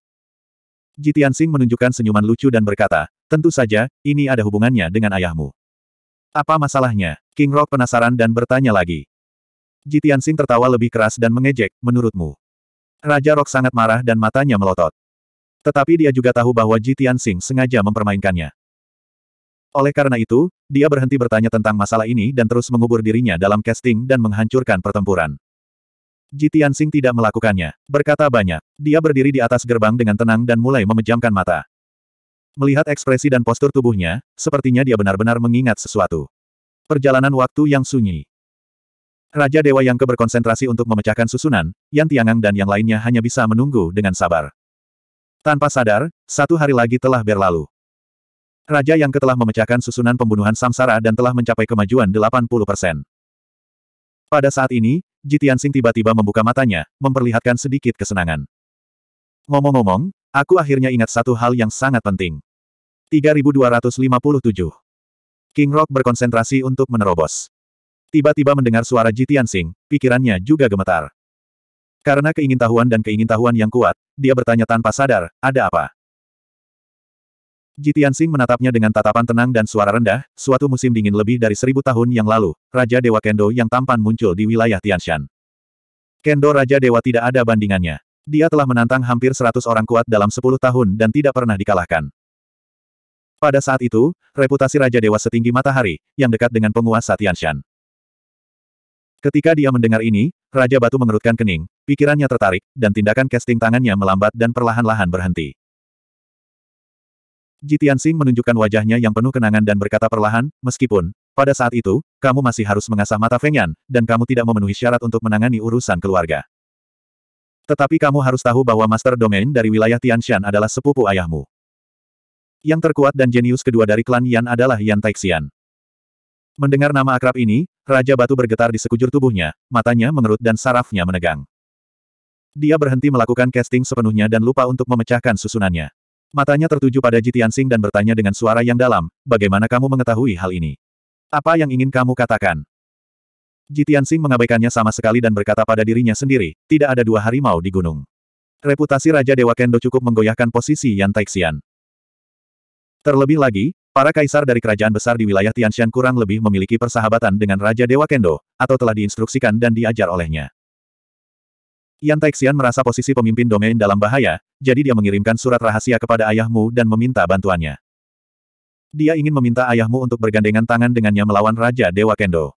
Jitiansing menunjukkan senyuman lucu dan berkata, tentu saja, ini ada hubungannya dengan ayahmu. Apa masalahnya? King Rock penasaran dan bertanya lagi. Jitiansing tertawa lebih keras dan mengejek, menurutmu. Raja Rock sangat marah dan matanya melotot. Tetapi dia juga tahu bahwa Jitiansing sengaja mempermainkannya. Oleh karena itu, dia berhenti bertanya tentang masalah ini dan terus mengubur dirinya dalam casting dan menghancurkan pertempuran. Jitian Sing tidak melakukannya. Berkata banyak, dia berdiri di atas gerbang dengan tenang dan mulai memejamkan mata. Melihat ekspresi dan postur tubuhnya, sepertinya dia benar-benar mengingat sesuatu. Perjalanan waktu yang sunyi. Raja Dewa yang keberkonsentrasi untuk memecahkan susunan, Yan Tiangang dan yang lainnya hanya bisa menunggu dengan sabar. Tanpa sadar, satu hari lagi telah berlalu. Raja yang telah memecahkan susunan pembunuhan samsara dan telah mencapai kemajuan 80%. Pada saat ini, Jitian Jitiansing tiba-tiba membuka matanya, memperlihatkan sedikit kesenangan. Ngomong-ngomong, aku akhirnya ingat satu hal yang sangat penting. 3257. King Rock berkonsentrasi untuk menerobos. Tiba-tiba mendengar suara Jitian Jitiansing, pikirannya juga gemetar. Karena keingintahuan dan keingintahuan yang kuat, dia bertanya tanpa sadar, ada apa? Jitian Sing menatapnya dengan tatapan tenang dan suara rendah, suatu musim dingin lebih dari seribu tahun yang lalu, Raja Dewa Kendo yang tampan muncul di wilayah Tianshan. Kendo Raja Dewa tidak ada bandingannya. Dia telah menantang hampir seratus orang kuat dalam sepuluh tahun dan tidak pernah dikalahkan. Pada saat itu, reputasi Raja Dewa setinggi matahari, yang dekat dengan penguasa Tianshan. Ketika dia mendengar ini, Raja Batu mengerutkan kening, pikirannya tertarik, dan tindakan casting tangannya melambat dan perlahan-lahan berhenti. Jitian Sing menunjukkan wajahnya yang penuh kenangan dan berkata perlahan, meskipun, pada saat itu, kamu masih harus mengasah mata Feng Yan, dan kamu tidak memenuhi syarat untuk menangani urusan keluarga. Tetapi kamu harus tahu bahwa Master Domain dari wilayah Tianshan adalah sepupu ayahmu. Yang terkuat dan jenius kedua dari klan Yan adalah Yan Taixian. Mendengar nama akrab ini, Raja Batu bergetar di sekujur tubuhnya, matanya mengerut dan sarafnya menegang. Dia berhenti melakukan casting sepenuhnya dan lupa untuk memecahkan susunannya. Matanya tertuju pada Jitian Sing dan bertanya dengan suara yang dalam, bagaimana kamu mengetahui hal ini? Apa yang ingin kamu katakan? Jitian Sing mengabaikannya sama sekali dan berkata pada dirinya sendiri, tidak ada dua harimau di gunung. Reputasi Raja Dewa Kendo cukup menggoyahkan posisi Yan Taixian. Terlebih lagi, para kaisar dari kerajaan besar di wilayah Tianxian kurang lebih memiliki persahabatan dengan Raja Dewa Kendo, atau telah diinstruksikan dan diajar olehnya. Yan Taixian merasa posisi pemimpin domain dalam bahaya, jadi dia mengirimkan surat rahasia kepada ayahmu dan meminta bantuannya. Dia ingin meminta ayahmu untuk bergandengan tangan dengannya melawan Raja Dewa Kendo.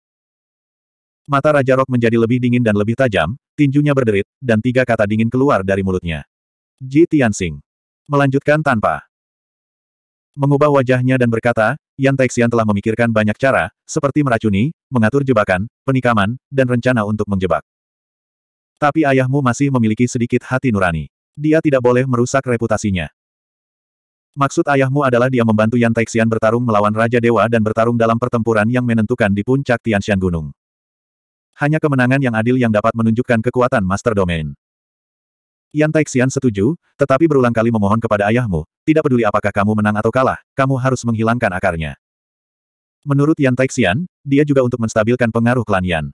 Mata Raja Rok menjadi lebih dingin dan lebih tajam, tinjunya berderit, dan tiga kata dingin keluar dari mulutnya. Ji Tianxing. Melanjutkan tanpa mengubah wajahnya dan berkata, Yan Taixian telah memikirkan banyak cara, seperti meracuni, mengatur jebakan, penikaman, dan rencana untuk menjebak. Tapi ayahmu masih memiliki sedikit hati nurani. Dia tidak boleh merusak reputasinya. Maksud ayahmu adalah dia membantu Yan Taixian bertarung melawan Raja Dewa dan bertarung dalam pertempuran yang menentukan di puncak Tianshan Gunung. Hanya kemenangan yang adil yang dapat menunjukkan kekuatan Master Domain. Yan Taixian setuju, tetapi berulang kali memohon kepada ayahmu, tidak peduli apakah kamu menang atau kalah, kamu harus menghilangkan akarnya. Menurut Yan Taixian, dia juga untuk menstabilkan pengaruh klan Yan.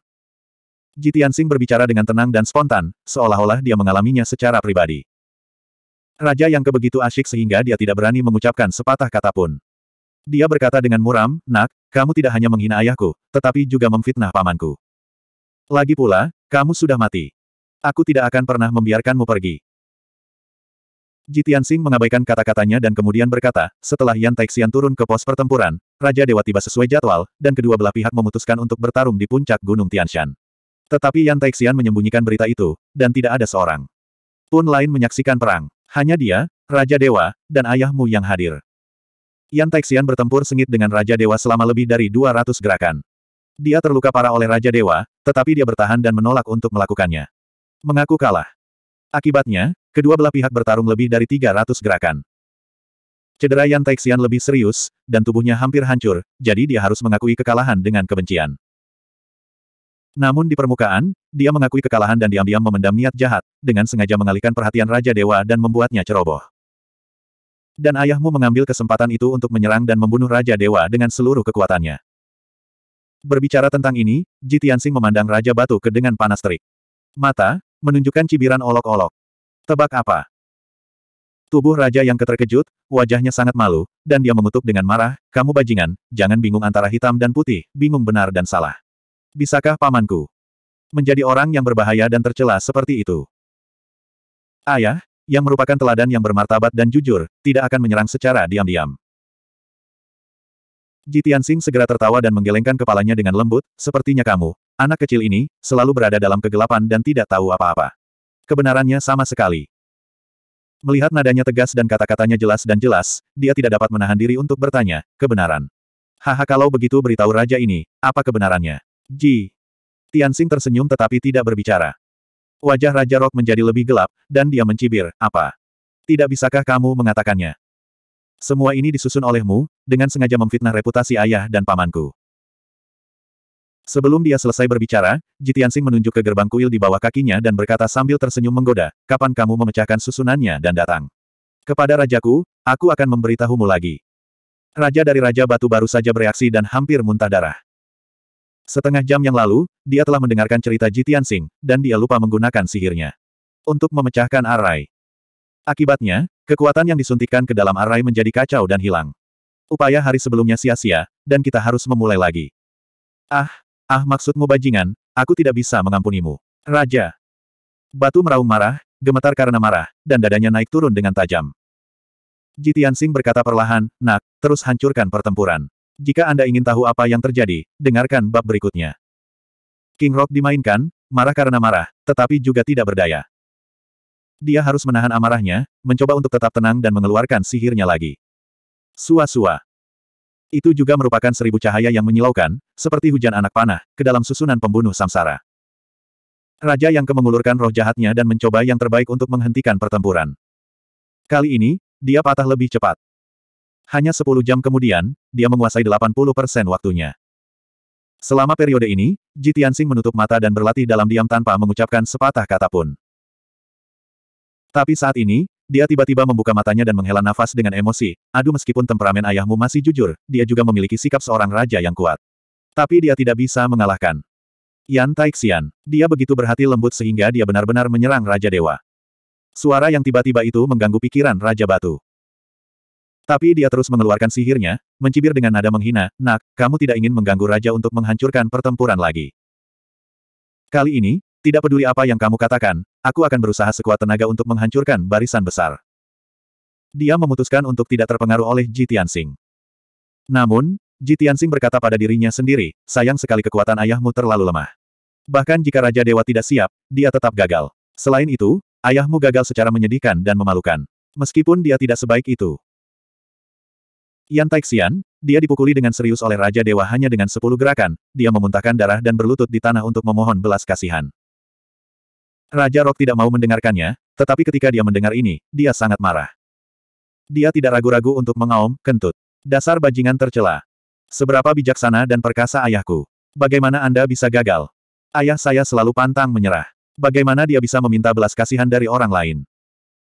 Jitian Tianxing berbicara dengan tenang dan spontan, seolah-olah dia mengalaminya secara pribadi. Raja yang kebegitu asyik sehingga dia tidak berani mengucapkan sepatah kata pun. Dia berkata dengan muram, Nak, kamu tidak hanya menghina ayahku, tetapi juga memfitnah pamanku. Lagi pula, kamu sudah mati. Aku tidak akan pernah membiarkanmu pergi. Jitian Sing mengabaikan kata-katanya dan kemudian berkata, setelah Yan Taixian turun ke pos pertempuran, Raja Dewa tiba sesuai jadwal, dan kedua belah pihak memutuskan untuk bertarung di puncak Gunung Tianshan. Tetapi Yan Taixian menyembunyikan berita itu, dan tidak ada seorang pun lain menyaksikan perang. Hanya dia, Raja Dewa, dan ayahmu yang hadir. Yan Taixian bertempur sengit dengan Raja Dewa selama lebih dari 200 gerakan. Dia terluka parah oleh Raja Dewa, tetapi dia bertahan dan menolak untuk melakukannya. Mengaku kalah. Akibatnya, kedua belah pihak bertarung lebih dari 300 gerakan. Cedera Yan Taixian lebih serius, dan tubuhnya hampir hancur, jadi dia harus mengakui kekalahan dengan kebencian. Namun di permukaan, dia mengakui kekalahan dan diam-diam memendam niat jahat, dengan sengaja mengalihkan perhatian Raja Dewa dan membuatnya ceroboh. Dan ayahmu mengambil kesempatan itu untuk menyerang dan membunuh Raja Dewa dengan seluruh kekuatannya. Berbicara tentang ini, Ji memandang Raja Batu ke dengan panas terik. Mata, menunjukkan cibiran olok-olok. Tebak apa? Tubuh Raja yang keterkejut, wajahnya sangat malu, dan dia mengutuk dengan marah, kamu bajingan, jangan bingung antara hitam dan putih, bingung benar dan salah. Bisakah pamanku menjadi orang yang berbahaya dan tercela seperti itu? Ayah, yang merupakan teladan yang bermartabat dan jujur, tidak akan menyerang secara diam-diam. Jitian Sing segera tertawa dan menggelengkan kepalanya dengan lembut, sepertinya kamu, anak kecil ini, selalu berada dalam kegelapan dan tidak tahu apa-apa. Kebenarannya sama sekali. Melihat nadanya tegas dan kata-katanya jelas dan jelas, dia tidak dapat menahan diri untuk bertanya, kebenaran. Haha kalau begitu beritahu raja ini, apa kebenarannya? Ji. Tianxing tersenyum tetapi tidak berbicara. Wajah Raja Rok menjadi lebih gelap, dan dia mencibir, apa? Tidak bisakah kamu mengatakannya? Semua ini disusun olehmu, dengan sengaja memfitnah reputasi ayah dan pamanku. Sebelum dia selesai berbicara, Jitiansing menunjuk ke gerbang kuil di bawah kakinya dan berkata sambil tersenyum menggoda, kapan kamu memecahkan susunannya dan datang. Kepada rajaku, aku akan memberitahumu lagi. Raja dari Raja Batu baru saja bereaksi dan hampir muntah darah. Setengah jam yang lalu, dia telah mendengarkan cerita Jitian Sing, dan dia lupa menggunakan sihirnya. Untuk memecahkan arai. Akibatnya, kekuatan yang disuntikkan ke dalam arai menjadi kacau dan hilang. Upaya hari sebelumnya sia-sia, dan kita harus memulai lagi. Ah, ah maksudmu bajingan, aku tidak bisa mengampunimu. Raja. Batu meraung marah, gemetar karena marah, dan dadanya naik turun dengan tajam. Jitian Sing berkata perlahan, nak, terus hancurkan pertempuran. Jika Anda ingin tahu apa yang terjadi, dengarkan bab berikutnya. King Rock dimainkan, marah karena marah, tetapi juga tidak berdaya. Dia harus menahan amarahnya, mencoba untuk tetap tenang dan mengeluarkan sihirnya lagi. Sua-sua. Itu juga merupakan seribu cahaya yang menyilaukan, seperti hujan anak panah, ke dalam susunan pembunuh samsara. Raja yang kemengulurkan roh jahatnya dan mencoba yang terbaik untuk menghentikan pertempuran. Kali ini, dia patah lebih cepat. Hanya 10 jam kemudian, dia menguasai 80% waktunya. Selama periode ini, Ji menutup mata dan berlatih dalam diam tanpa mengucapkan sepatah kata pun. Tapi saat ini, dia tiba-tiba membuka matanya dan menghela nafas dengan emosi. Aduh meskipun temperamen ayahmu masih jujur, dia juga memiliki sikap seorang raja yang kuat. Tapi dia tidak bisa mengalahkan. Yan Taixian, dia begitu berhati lembut sehingga dia benar-benar menyerang Raja Dewa. Suara yang tiba-tiba itu mengganggu pikiran Raja Batu. Tapi dia terus mengeluarkan sihirnya, mencibir dengan nada menghina, Nak, kamu tidak ingin mengganggu raja untuk menghancurkan pertempuran lagi. Kali ini, tidak peduli apa yang kamu katakan, aku akan berusaha sekuat tenaga untuk menghancurkan barisan besar. Dia memutuskan untuk tidak terpengaruh oleh Ji Tianxing. Namun, Ji Tianxing berkata pada dirinya sendiri, sayang sekali kekuatan ayahmu terlalu lemah. Bahkan jika Raja Dewa tidak siap, dia tetap gagal. Selain itu, ayahmu gagal secara menyedihkan dan memalukan. Meskipun dia tidak sebaik itu. Yan Taixian, dia dipukuli dengan serius oleh Raja Dewa hanya dengan sepuluh gerakan, dia memuntahkan darah dan berlutut di tanah untuk memohon belas kasihan. Raja Rok tidak mau mendengarkannya, tetapi ketika dia mendengar ini, dia sangat marah. Dia tidak ragu-ragu untuk mengaum, kentut. Dasar bajingan tercela. Seberapa bijaksana dan perkasa ayahku. Bagaimana Anda bisa gagal? Ayah saya selalu pantang menyerah. Bagaimana dia bisa meminta belas kasihan dari orang lain?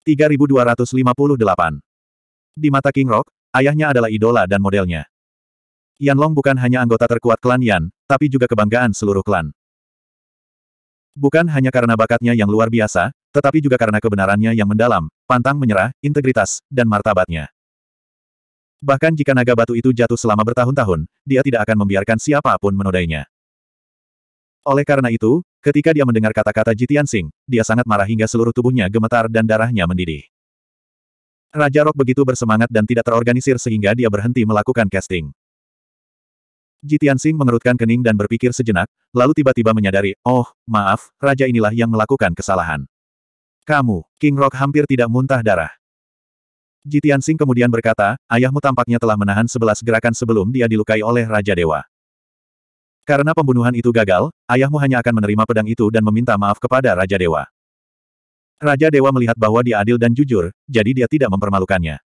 3258 Di mata King Rock, Ayahnya adalah idola dan modelnya. Yan Long bukan hanya anggota terkuat klan Yan, tapi juga kebanggaan seluruh klan. Bukan hanya karena bakatnya yang luar biasa, tetapi juga karena kebenarannya yang mendalam, pantang menyerah, integritas, dan martabatnya. Bahkan jika naga batu itu jatuh selama bertahun-tahun, dia tidak akan membiarkan siapapun menodainya. Oleh karena itu, ketika dia mendengar kata-kata Jitian Sing, dia sangat marah hingga seluruh tubuhnya gemetar dan darahnya mendidih. Raja Rock begitu bersemangat dan tidak terorganisir sehingga dia berhenti melakukan casting. Jitian Sing mengerutkan kening dan berpikir sejenak, lalu tiba-tiba menyadari, oh, maaf, raja inilah yang melakukan kesalahan. Kamu, King Rock hampir tidak muntah darah. Jitian Sing kemudian berkata, ayahmu tampaknya telah menahan sebelas gerakan sebelum dia dilukai oleh Raja Dewa. Karena pembunuhan itu gagal, ayahmu hanya akan menerima pedang itu dan meminta maaf kepada Raja Dewa. Raja Dewa melihat bahwa dia adil dan jujur, jadi dia tidak mempermalukannya.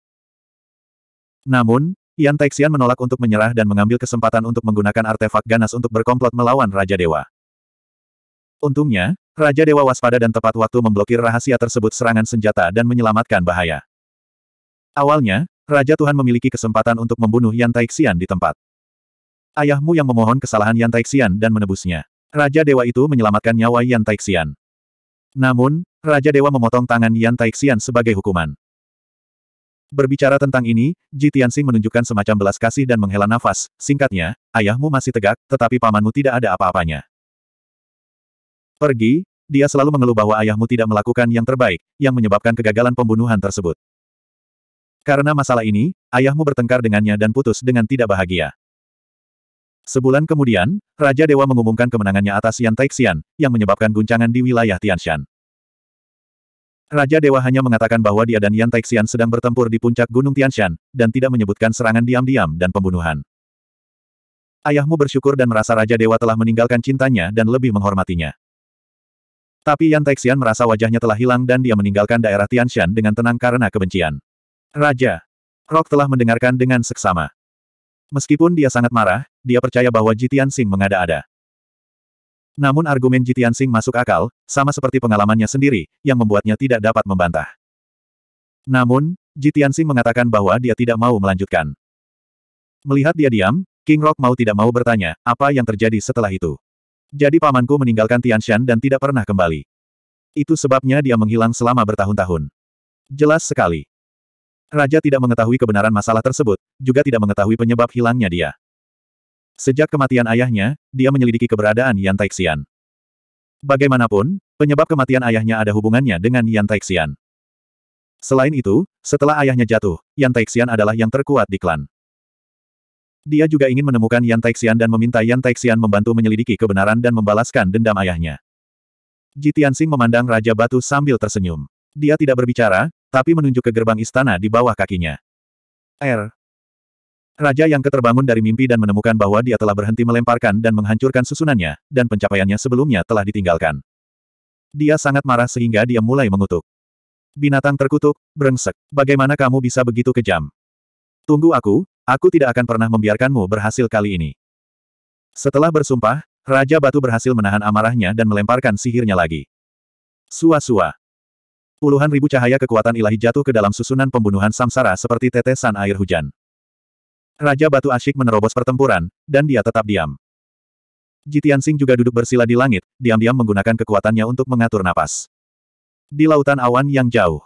Namun, Yan Taixian menolak untuk menyerah dan mengambil kesempatan untuk menggunakan artefak ganas untuk berkomplot melawan Raja Dewa. Untungnya, Raja Dewa waspada dan tepat waktu memblokir rahasia tersebut serangan senjata dan menyelamatkan bahaya. Awalnya, Raja Tuhan memiliki kesempatan untuk membunuh Yan Taixian di tempat. Ayahmu yang memohon kesalahan Yan Taixian dan menebusnya. Raja Dewa itu menyelamatkan nyawa Yan Taixian. Namun, Raja Dewa memotong tangan Yan Taixian sebagai hukuman. Berbicara tentang ini, Ji Tianxing menunjukkan semacam belas kasih dan menghela nafas, singkatnya, ayahmu masih tegak, tetapi pamanmu tidak ada apa-apanya. Pergi, dia selalu mengeluh bahwa ayahmu tidak melakukan yang terbaik, yang menyebabkan kegagalan pembunuhan tersebut. Karena masalah ini, ayahmu bertengkar dengannya dan putus dengan tidak bahagia. Sebulan kemudian, Raja Dewa mengumumkan kemenangannya atas Yan Taixian, yang menyebabkan guncangan di wilayah Tianshan. Raja Dewa hanya mengatakan bahwa dia dan Yan Taixian sedang bertempur di puncak Gunung Tianshan, dan tidak menyebutkan serangan diam-diam dan pembunuhan. Ayahmu bersyukur dan merasa Raja Dewa telah meninggalkan cintanya dan lebih menghormatinya. Tapi Yan Taixian merasa wajahnya telah hilang dan dia meninggalkan daerah Tianshan dengan tenang karena kebencian. Raja, Rock telah mendengarkan dengan seksama. Meskipun dia sangat marah, dia percaya bahwa Jitian Sing mengada-ada. Namun argumen Jitian Sing masuk akal, sama seperti pengalamannya sendiri, yang membuatnya tidak dapat membantah. Namun, Jitian Sing mengatakan bahwa dia tidak mau melanjutkan. Melihat dia diam, King Rock mau tidak mau bertanya, apa yang terjadi setelah itu. Jadi pamanku meninggalkan Tianshan dan tidak pernah kembali. Itu sebabnya dia menghilang selama bertahun-tahun. Jelas sekali. Raja tidak mengetahui kebenaran masalah tersebut, juga tidak mengetahui penyebab hilangnya dia. Sejak kematian ayahnya, dia menyelidiki keberadaan Yan Taixian. Bagaimanapun, penyebab kematian ayahnya ada hubungannya dengan Yan Taixian. Selain itu, setelah ayahnya jatuh, Yan Taixian adalah yang terkuat di klan. Dia juga ingin menemukan Yan Taixian dan meminta Yan Taixian membantu menyelidiki kebenaran dan membalaskan dendam ayahnya. Ji Tianxing memandang Raja Batu sambil tersenyum. Dia tidak berbicara, tapi menunjuk ke gerbang istana di bawah kakinya. Er, Raja yang keterbangun dari mimpi dan menemukan bahwa dia telah berhenti melemparkan dan menghancurkan susunannya, dan pencapaiannya sebelumnya telah ditinggalkan. Dia sangat marah sehingga dia mulai mengutuk. Binatang terkutuk, brengsek, bagaimana kamu bisa begitu kejam? Tunggu aku, aku tidak akan pernah membiarkanmu berhasil kali ini. Setelah bersumpah, Raja Batu berhasil menahan amarahnya dan melemparkan sihirnya lagi. Sua-sua. Puluhan ribu cahaya kekuatan ilahi jatuh ke dalam susunan pembunuhan samsara seperti tetesan air hujan. Raja Batu Asyik menerobos pertempuran, dan dia tetap diam. Jitian Sing juga duduk bersila di langit, diam-diam menggunakan kekuatannya untuk mengatur napas. Di lautan awan yang jauh.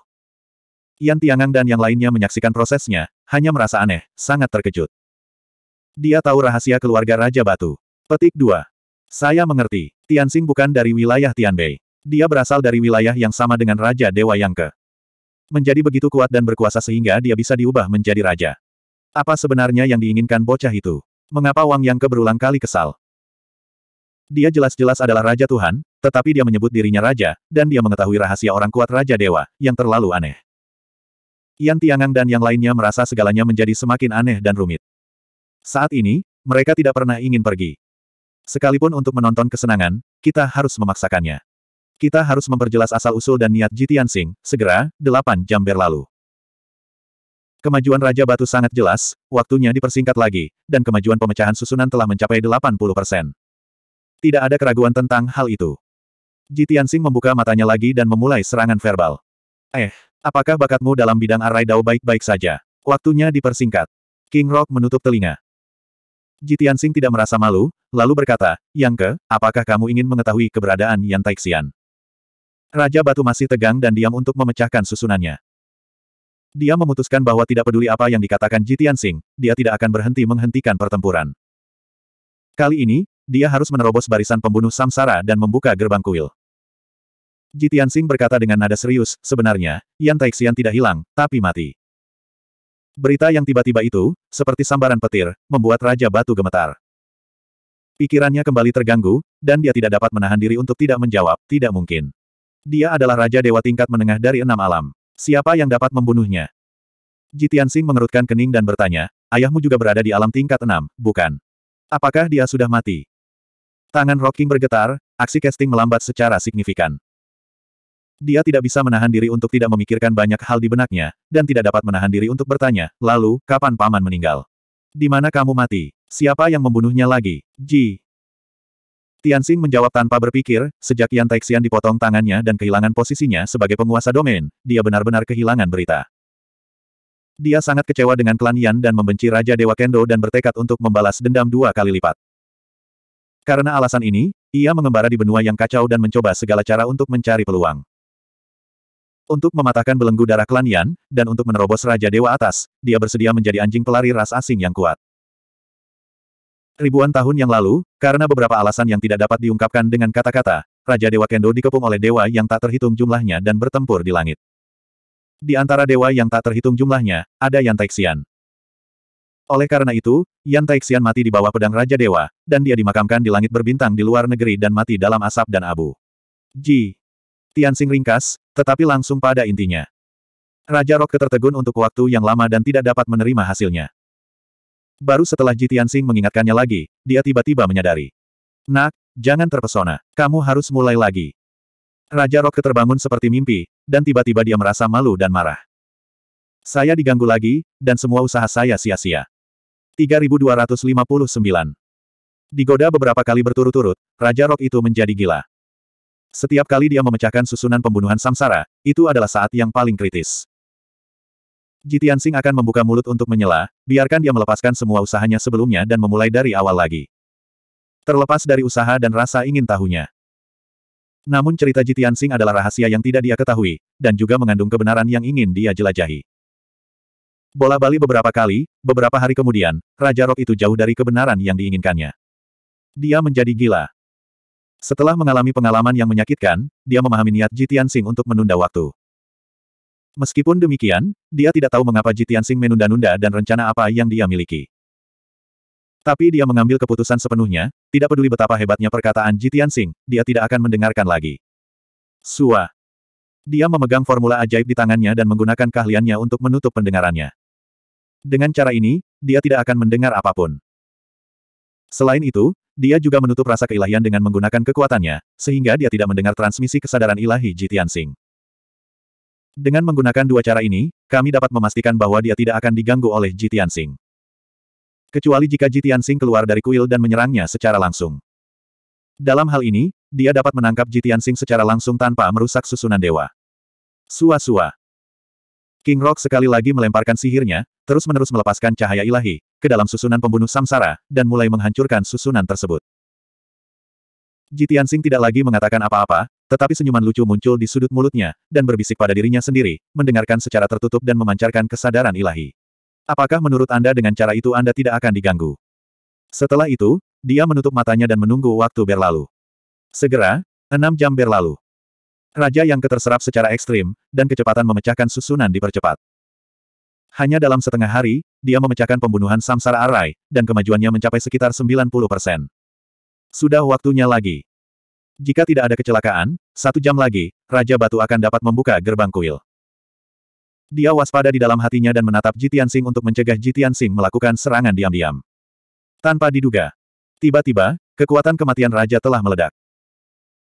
Yan Tiangang dan yang lainnya menyaksikan prosesnya, hanya merasa aneh, sangat terkejut. Dia tahu rahasia keluarga Raja Batu. Petik 2. Saya mengerti, Tian Tianxing bukan dari wilayah Tianbei. Dia berasal dari wilayah yang sama dengan Raja Dewa Yangke. Menjadi begitu kuat dan berkuasa sehingga dia bisa diubah menjadi raja. Apa sebenarnya yang diinginkan bocah itu? Mengapa Wang Yang keberulang kali kesal? Dia jelas-jelas adalah Raja Tuhan, tetapi dia menyebut dirinya Raja, dan dia mengetahui rahasia orang kuat Raja Dewa, yang terlalu aneh. Yan Tiangang dan yang lainnya merasa segalanya menjadi semakin aneh dan rumit. Saat ini, mereka tidak pernah ingin pergi. Sekalipun untuk menonton kesenangan, kita harus memaksakannya. Kita harus memperjelas asal-usul dan niat Jitian Sing, segera, delapan jam berlalu. Kemajuan Raja Batu sangat jelas, waktunya dipersingkat lagi, dan kemajuan pemecahan susunan telah mencapai 80 persen. Tidak ada keraguan tentang hal itu. Ji Tianxing membuka matanya lagi dan memulai serangan verbal. Eh, apakah bakatmu dalam bidang arai dao baik-baik saja? Waktunya dipersingkat. King Rock menutup telinga. Ji Tianxing tidak merasa malu, lalu berkata, Yang ke, apakah kamu ingin mengetahui keberadaan Yan Taixian? Raja Batu masih tegang dan diam untuk memecahkan susunannya. Dia memutuskan bahwa tidak peduli apa yang dikatakan Jitian Sing, dia tidak akan berhenti menghentikan pertempuran. Kali ini, dia harus menerobos barisan pembunuh samsara dan membuka gerbang kuil. Jitian Sing berkata dengan nada serius, sebenarnya, Yan Taixian tidak hilang, tapi mati. Berita yang tiba-tiba itu, seperti sambaran petir, membuat Raja Batu gemetar. Pikirannya kembali terganggu, dan dia tidak dapat menahan diri untuk tidak menjawab, tidak mungkin. Dia adalah Raja Dewa tingkat menengah dari enam alam. Siapa yang dapat membunuhnya? Jitian Sing mengerutkan kening dan bertanya, ayahmu juga berada di alam tingkat enam, bukan? Apakah dia sudah mati? Tangan Rocking bergetar, aksi casting melambat secara signifikan. Dia tidak bisa menahan diri untuk tidak memikirkan banyak hal di benaknya, dan tidak dapat menahan diri untuk bertanya, lalu, kapan paman meninggal? Di mana kamu mati? Siapa yang membunuhnya lagi? Ji, Tianxing menjawab tanpa berpikir, sejak Yan Taixian dipotong tangannya dan kehilangan posisinya sebagai penguasa domain, dia benar-benar kehilangan berita. Dia sangat kecewa dengan klan Yan dan membenci Raja Dewa Kendo dan bertekad untuk membalas dendam dua kali lipat. Karena alasan ini, ia mengembara di benua yang kacau dan mencoba segala cara untuk mencari peluang. Untuk mematahkan belenggu darah klan Yan, dan untuk menerobos Raja Dewa atas, dia bersedia menjadi anjing pelari ras asing yang kuat. Ribuan tahun yang lalu, karena beberapa alasan yang tidak dapat diungkapkan dengan kata-kata, Raja Dewa Kendo dikepung oleh dewa yang tak terhitung jumlahnya dan bertempur di langit. Di antara dewa yang tak terhitung jumlahnya, ada Yan Taixian. Oleh karena itu, Yan Taixian mati di bawah pedang Raja Dewa, dan dia dimakamkan di langit berbintang di luar negeri dan mati dalam asap dan abu. Ji. Tianxing ringkas, tetapi langsung pada intinya. Raja Rok ketertegun untuk waktu yang lama dan tidak dapat menerima hasilnya. Baru setelah Ji Tianxing mengingatkannya lagi, dia tiba-tiba menyadari. Nak, jangan terpesona. Kamu harus mulai lagi. Raja Rok terbangun seperti mimpi, dan tiba-tiba dia merasa malu dan marah. Saya diganggu lagi, dan semua usaha saya sia-sia. 3259 Digoda beberapa kali berturut-turut, Raja Rok itu menjadi gila. Setiap kali dia memecahkan susunan pembunuhan samsara, itu adalah saat yang paling kritis. Jitian Jitiansing akan membuka mulut untuk menyela, biarkan dia melepaskan semua usahanya sebelumnya dan memulai dari awal lagi. Terlepas dari usaha dan rasa ingin tahunya. Namun cerita Jitian Jitiansing adalah rahasia yang tidak dia ketahui, dan juga mengandung kebenaran yang ingin dia jelajahi. Bola bali beberapa kali, beberapa hari kemudian, Raja Rok itu jauh dari kebenaran yang diinginkannya. Dia menjadi gila. Setelah mengalami pengalaman yang menyakitkan, dia memahami niat Jitian Jitiansing untuk menunda waktu. Meskipun demikian, dia tidak tahu mengapa Jitian Sing menunda-nunda dan rencana apa yang dia miliki. Tapi dia mengambil keputusan sepenuhnya, tidak peduli betapa hebatnya perkataan Jitian Sing, dia tidak akan mendengarkan lagi. Sua. Dia memegang formula ajaib di tangannya dan menggunakan keahliannya untuk menutup pendengarannya. Dengan cara ini, dia tidak akan mendengar apapun. Selain itu, dia juga menutup rasa keilahian dengan menggunakan kekuatannya, sehingga dia tidak mendengar transmisi kesadaran ilahi Jitian Sing. Dengan menggunakan dua cara ini, kami dapat memastikan bahwa dia tidak akan diganggu oleh Jitian Kecuali jika Jitian keluar dari kuil dan menyerangnya secara langsung. Dalam hal ini, dia dapat menangkap Jitian secara langsung tanpa merusak susunan dewa. Sua-sua. King Rock sekali lagi melemparkan sihirnya, terus-menerus melepaskan cahaya ilahi, ke dalam susunan pembunuh samsara, dan mulai menghancurkan susunan tersebut. Jitian tidak lagi mengatakan apa-apa, tetapi senyuman lucu muncul di sudut mulutnya, dan berbisik pada dirinya sendiri, mendengarkan secara tertutup dan memancarkan kesadaran ilahi. Apakah menurut Anda dengan cara itu Anda tidak akan diganggu? Setelah itu, dia menutup matanya dan menunggu waktu berlalu. Segera, enam jam berlalu. Raja yang keterserap secara ekstrim, dan kecepatan memecahkan susunan dipercepat. Hanya dalam setengah hari, dia memecahkan pembunuhan Samsara Arai, dan kemajuannya mencapai sekitar 90 persen. Sudah waktunya lagi. Jika tidak ada kecelakaan, satu jam lagi, Raja Batu akan dapat membuka gerbang kuil. Dia waspada di dalam hatinya dan menatap Jitian Sing untuk mencegah Jitian Sing melakukan serangan diam-diam. Tanpa diduga. Tiba-tiba, kekuatan kematian Raja telah meledak.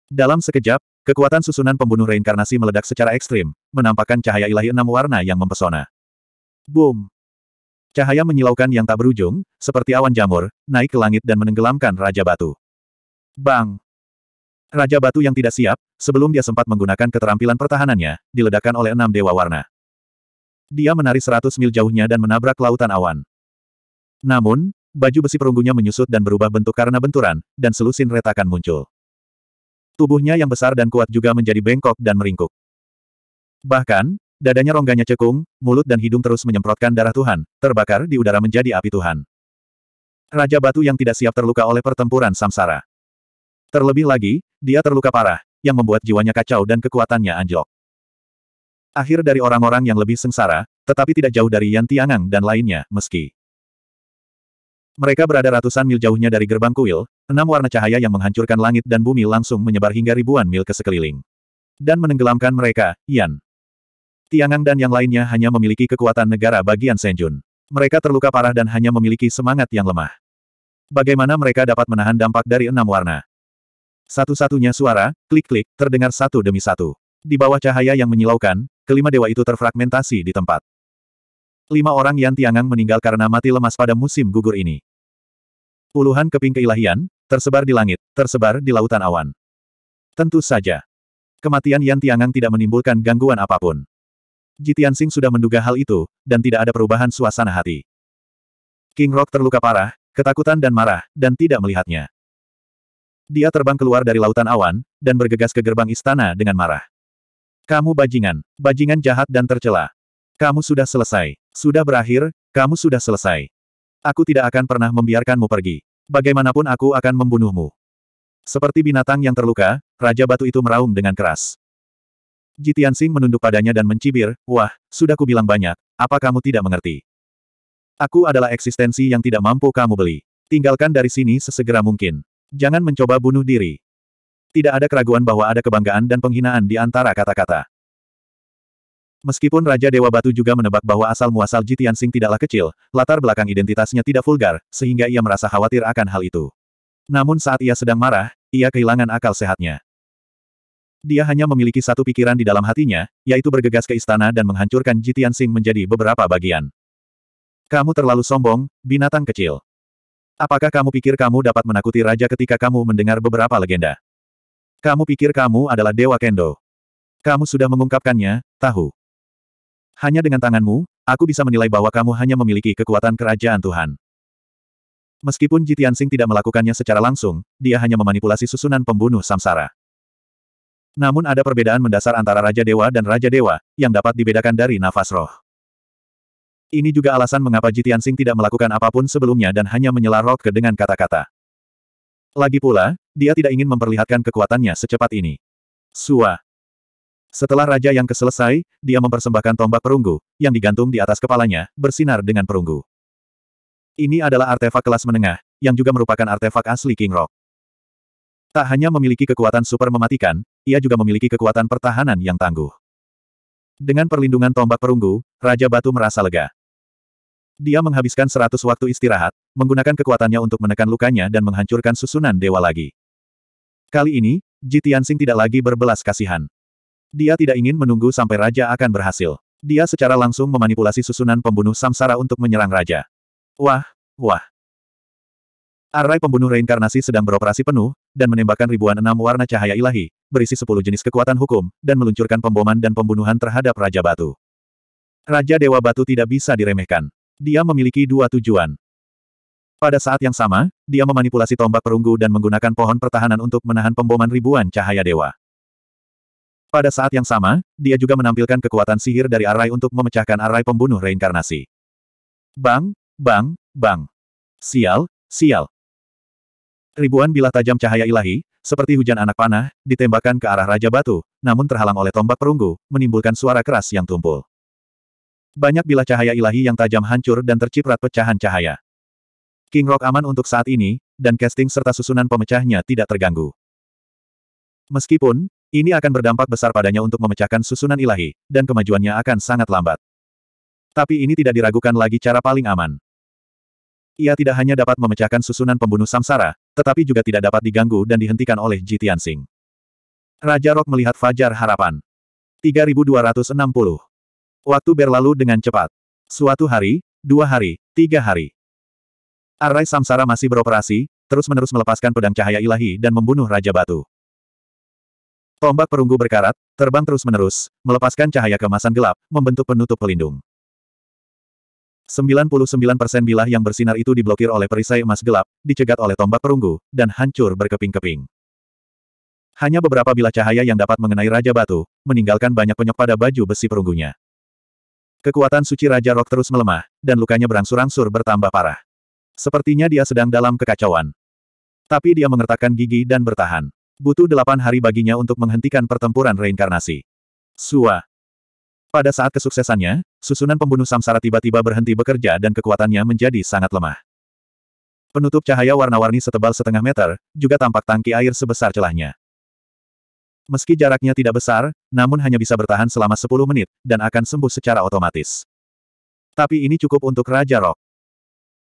Dalam sekejap, kekuatan susunan pembunuh reinkarnasi meledak secara ekstrim, menampakkan cahaya ilahi enam warna yang mempesona. Boom! Cahaya menyilaukan yang tak berujung, seperti awan jamur, naik ke langit dan menenggelamkan Raja Batu. Bang! Raja Batu yang tidak siap, sebelum dia sempat menggunakan keterampilan pertahanannya, diledakkan oleh enam dewa warna. Dia menari seratus mil jauhnya dan menabrak lautan awan. Namun, baju besi perunggunya menyusut dan berubah bentuk karena benturan, dan selusin retakan muncul. Tubuhnya yang besar dan kuat juga menjadi bengkok dan meringkuk. Bahkan, dadanya rongganya cekung, mulut dan hidung terus menyemprotkan darah Tuhan, terbakar di udara menjadi api Tuhan. Raja Batu yang tidak siap terluka oleh pertempuran samsara. Terlebih lagi, dia terluka parah, yang membuat jiwanya kacau dan kekuatannya anjlok. Akhir dari orang-orang yang lebih sengsara, tetapi tidak jauh dari Yan Tiangang dan lainnya, meski. Mereka berada ratusan mil jauhnya dari gerbang kuil, enam warna cahaya yang menghancurkan langit dan bumi langsung menyebar hingga ribuan mil ke sekeliling. Dan menenggelamkan mereka, Yan. Tiangang dan yang lainnya hanya memiliki kekuatan negara bagian Senjun. Mereka terluka parah dan hanya memiliki semangat yang lemah. Bagaimana mereka dapat menahan dampak dari enam warna? Satu-satunya suara, klik-klik, terdengar satu demi satu. Di bawah cahaya yang menyilaukan, kelima dewa itu terfragmentasi di tempat. Lima orang Yan Tiangang meninggal karena mati lemas pada musim gugur ini. Puluhan keping keilahian, tersebar di langit, tersebar di lautan awan. Tentu saja. Kematian Yan Tiangang tidak menimbulkan gangguan apapun. Jitian Sing sudah menduga hal itu, dan tidak ada perubahan suasana hati. King Rock terluka parah, ketakutan dan marah, dan tidak melihatnya. Dia terbang keluar dari lautan awan, dan bergegas ke gerbang istana dengan marah. Kamu bajingan, bajingan jahat dan tercela. Kamu sudah selesai. Sudah berakhir, kamu sudah selesai. Aku tidak akan pernah membiarkanmu pergi. Bagaimanapun aku akan membunuhmu. Seperti binatang yang terluka, Raja Batu itu meraung dengan keras. Jitian Sing menunduk padanya dan mencibir, Wah, sudah kubilang banyak, apa kamu tidak mengerti? Aku adalah eksistensi yang tidak mampu kamu beli. Tinggalkan dari sini sesegera mungkin. Jangan mencoba bunuh diri. Tidak ada keraguan bahwa ada kebanggaan dan penghinaan di antara kata-kata. Meskipun Raja Dewa Batu juga menebak bahwa asal-muasal Jitian Sing tidaklah kecil, latar belakang identitasnya tidak vulgar, sehingga ia merasa khawatir akan hal itu. Namun saat ia sedang marah, ia kehilangan akal sehatnya. Dia hanya memiliki satu pikiran di dalam hatinya, yaitu bergegas ke istana dan menghancurkan Jitian Sing menjadi beberapa bagian. Kamu terlalu sombong, binatang kecil. Apakah kamu pikir kamu dapat menakuti raja ketika kamu mendengar beberapa legenda? Kamu pikir kamu adalah Dewa Kendo? Kamu sudah mengungkapkannya, tahu. Hanya dengan tanganmu, aku bisa menilai bahwa kamu hanya memiliki kekuatan kerajaan Tuhan. Meskipun Jitian Sing tidak melakukannya secara langsung, dia hanya memanipulasi susunan pembunuh samsara. Namun ada perbedaan mendasar antara Raja Dewa dan Raja Dewa, yang dapat dibedakan dari nafas roh. Ini juga alasan mengapa Jitian Sing tidak melakukan apapun sebelumnya dan hanya menyela Rock ke dengan kata-kata. Lagi pula, dia tidak ingin memperlihatkan kekuatannya secepat ini. Sua. Setelah raja yang keselesai, dia mempersembahkan tombak perunggu, yang digantung di atas kepalanya, bersinar dengan perunggu. Ini adalah artefak kelas menengah, yang juga merupakan artefak asli King Rock. Tak hanya memiliki kekuatan super mematikan, ia juga memiliki kekuatan pertahanan yang tangguh. Dengan perlindungan tombak perunggu, Raja Batu merasa lega. Dia menghabiskan seratus waktu istirahat, menggunakan kekuatannya untuk menekan lukanya dan menghancurkan susunan dewa lagi. Kali ini, Ji tidak lagi berbelas kasihan. Dia tidak ingin menunggu sampai raja akan berhasil. Dia secara langsung memanipulasi susunan pembunuh samsara untuk menyerang raja. Wah, wah. Arai pembunuh reinkarnasi sedang beroperasi penuh, dan menembakkan ribuan enam warna cahaya ilahi, berisi sepuluh jenis kekuatan hukum, dan meluncurkan pemboman dan pembunuhan terhadap Raja Batu. Raja Dewa Batu tidak bisa diremehkan dia memiliki dua tujuan. Pada saat yang sama, dia memanipulasi tombak perunggu dan menggunakan pohon pertahanan untuk menahan pemboman ribuan cahaya dewa. Pada saat yang sama, dia juga menampilkan kekuatan sihir dari arai untuk memecahkan arai pembunuh reinkarnasi. Bang, bang, bang. Sial, sial. Ribuan bilah tajam cahaya ilahi, seperti hujan anak panah, ditembakkan ke arah Raja Batu, namun terhalang oleh tombak perunggu, menimbulkan suara keras yang tumpul. Banyak bilah cahaya ilahi yang tajam hancur dan terciprat pecahan cahaya. King Rock aman untuk saat ini, dan casting serta susunan pemecahnya tidak terganggu. Meskipun, ini akan berdampak besar padanya untuk memecahkan susunan ilahi, dan kemajuannya akan sangat lambat. Tapi ini tidak diragukan lagi cara paling aman. Ia tidak hanya dapat memecahkan susunan pembunuh samsara, tetapi juga tidak dapat diganggu dan dihentikan oleh Jitian Singh. Raja Rock melihat Fajar Harapan. 3260 Waktu berlalu dengan cepat. Suatu hari, dua hari, tiga hari. Arai Samsara masih beroperasi, terus-menerus melepaskan pedang cahaya ilahi dan membunuh Raja Batu. Tombak perunggu berkarat, terbang terus-menerus, melepaskan cahaya kemasan gelap, membentuk penutup pelindung. 99% bilah yang bersinar itu diblokir oleh perisai emas gelap, dicegat oleh tombak perunggu, dan hancur berkeping-keping. Hanya beberapa bilah cahaya yang dapat mengenai Raja Batu, meninggalkan banyak penyok pada baju besi perunggunya. Kekuatan suci Raja Rok terus melemah, dan lukanya berangsur-angsur bertambah parah. Sepertinya dia sedang dalam kekacauan. Tapi dia mengertakkan gigi dan bertahan. Butuh delapan hari baginya untuk menghentikan pertempuran reinkarnasi. Sua. Pada saat kesuksesannya, susunan pembunuh samsara tiba-tiba berhenti bekerja dan kekuatannya menjadi sangat lemah. Penutup cahaya warna-warni setebal setengah meter, juga tampak tangki air sebesar celahnya. Meski jaraknya tidak besar, namun hanya bisa bertahan selama 10 menit, dan akan sembuh secara otomatis. Tapi ini cukup untuk Raja Rock.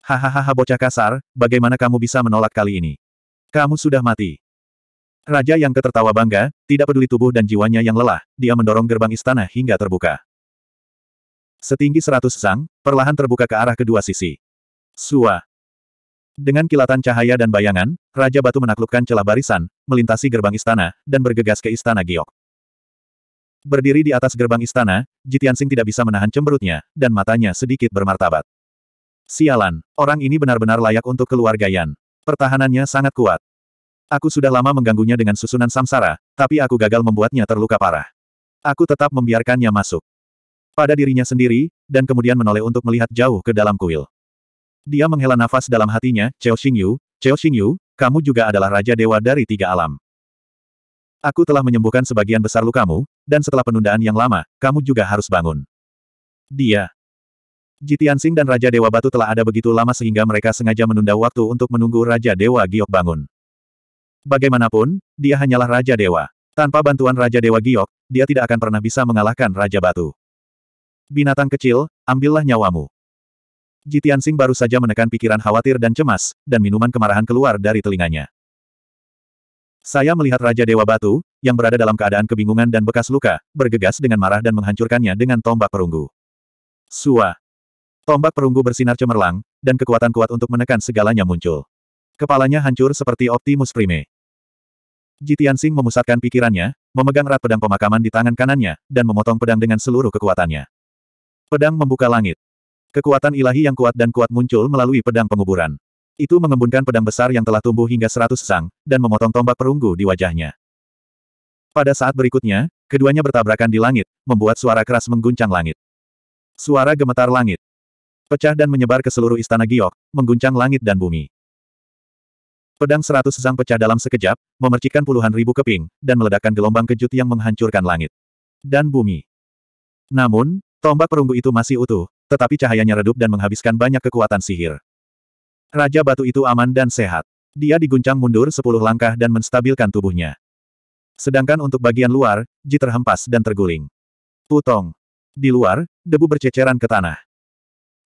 Hahaha bocah kasar, bagaimana kamu bisa menolak kali ini? Kamu sudah mati. Raja yang ketertawa bangga, tidak peduli tubuh dan jiwanya yang lelah, dia mendorong gerbang istana hingga terbuka. Setinggi seratus sang, perlahan terbuka ke arah kedua sisi. Sua. Dengan kilatan cahaya dan bayangan, Raja Batu menaklukkan celah barisan, melintasi gerbang istana, dan bergegas ke istana Giok. Berdiri di atas gerbang istana, Jitiansing tidak bisa menahan cemberutnya, dan matanya sedikit bermartabat. Sialan, orang ini benar-benar layak untuk keluarga Yan. Pertahanannya sangat kuat. Aku sudah lama mengganggunya dengan susunan samsara, tapi aku gagal membuatnya terluka parah. Aku tetap membiarkannya masuk. Pada dirinya sendiri, dan kemudian menoleh untuk melihat jauh ke dalam kuil. Dia menghela nafas dalam hatinya, Cheo Xingyu, Cheo Xingyu, kamu juga adalah Raja Dewa dari tiga alam. Aku telah menyembuhkan sebagian besar lukamu, dan setelah penundaan yang lama, kamu juga harus bangun. Dia. Jitian Jitiansing dan Raja Dewa Batu telah ada begitu lama sehingga mereka sengaja menunda waktu untuk menunggu Raja Dewa Giok bangun. Bagaimanapun, dia hanyalah Raja Dewa. Tanpa bantuan Raja Dewa Giok, dia tidak akan pernah bisa mengalahkan Raja Batu. Binatang kecil, ambillah nyawamu. Jitian Jitiansing baru saja menekan pikiran khawatir dan cemas, dan minuman kemarahan keluar dari telinganya. Saya melihat Raja Dewa Batu, yang berada dalam keadaan kebingungan dan bekas luka, bergegas dengan marah dan menghancurkannya dengan tombak perunggu. Sua. Tombak perunggu bersinar cemerlang, dan kekuatan kuat untuk menekan segalanya muncul. Kepalanya hancur seperti Optimus Prime. Jitian Sing memusatkan pikirannya, memegang erat pedang pemakaman di tangan kanannya, dan memotong pedang dengan seluruh kekuatannya. Pedang membuka langit. Kekuatan ilahi yang kuat dan kuat muncul melalui pedang penguburan. Itu mengembunkan pedang besar yang telah tumbuh hingga seratus sang, dan memotong tombak perunggu di wajahnya. Pada saat berikutnya, keduanya bertabrakan di langit, membuat suara keras mengguncang langit. Suara gemetar langit. Pecah dan menyebar ke seluruh istana giok, mengguncang langit dan bumi. Pedang seratus sang pecah dalam sekejap, memercikkan puluhan ribu keping, dan meledakkan gelombang kejut yang menghancurkan langit. Dan bumi. Namun, tombak perunggu itu masih utuh, tetapi cahayanya redup dan menghabiskan banyak kekuatan sihir. Raja Batu itu aman dan sehat. Dia diguncang mundur sepuluh langkah dan menstabilkan tubuhnya. Sedangkan untuk bagian luar, Ji terhempas dan terguling. Putong. Di luar, debu berceceran ke tanah.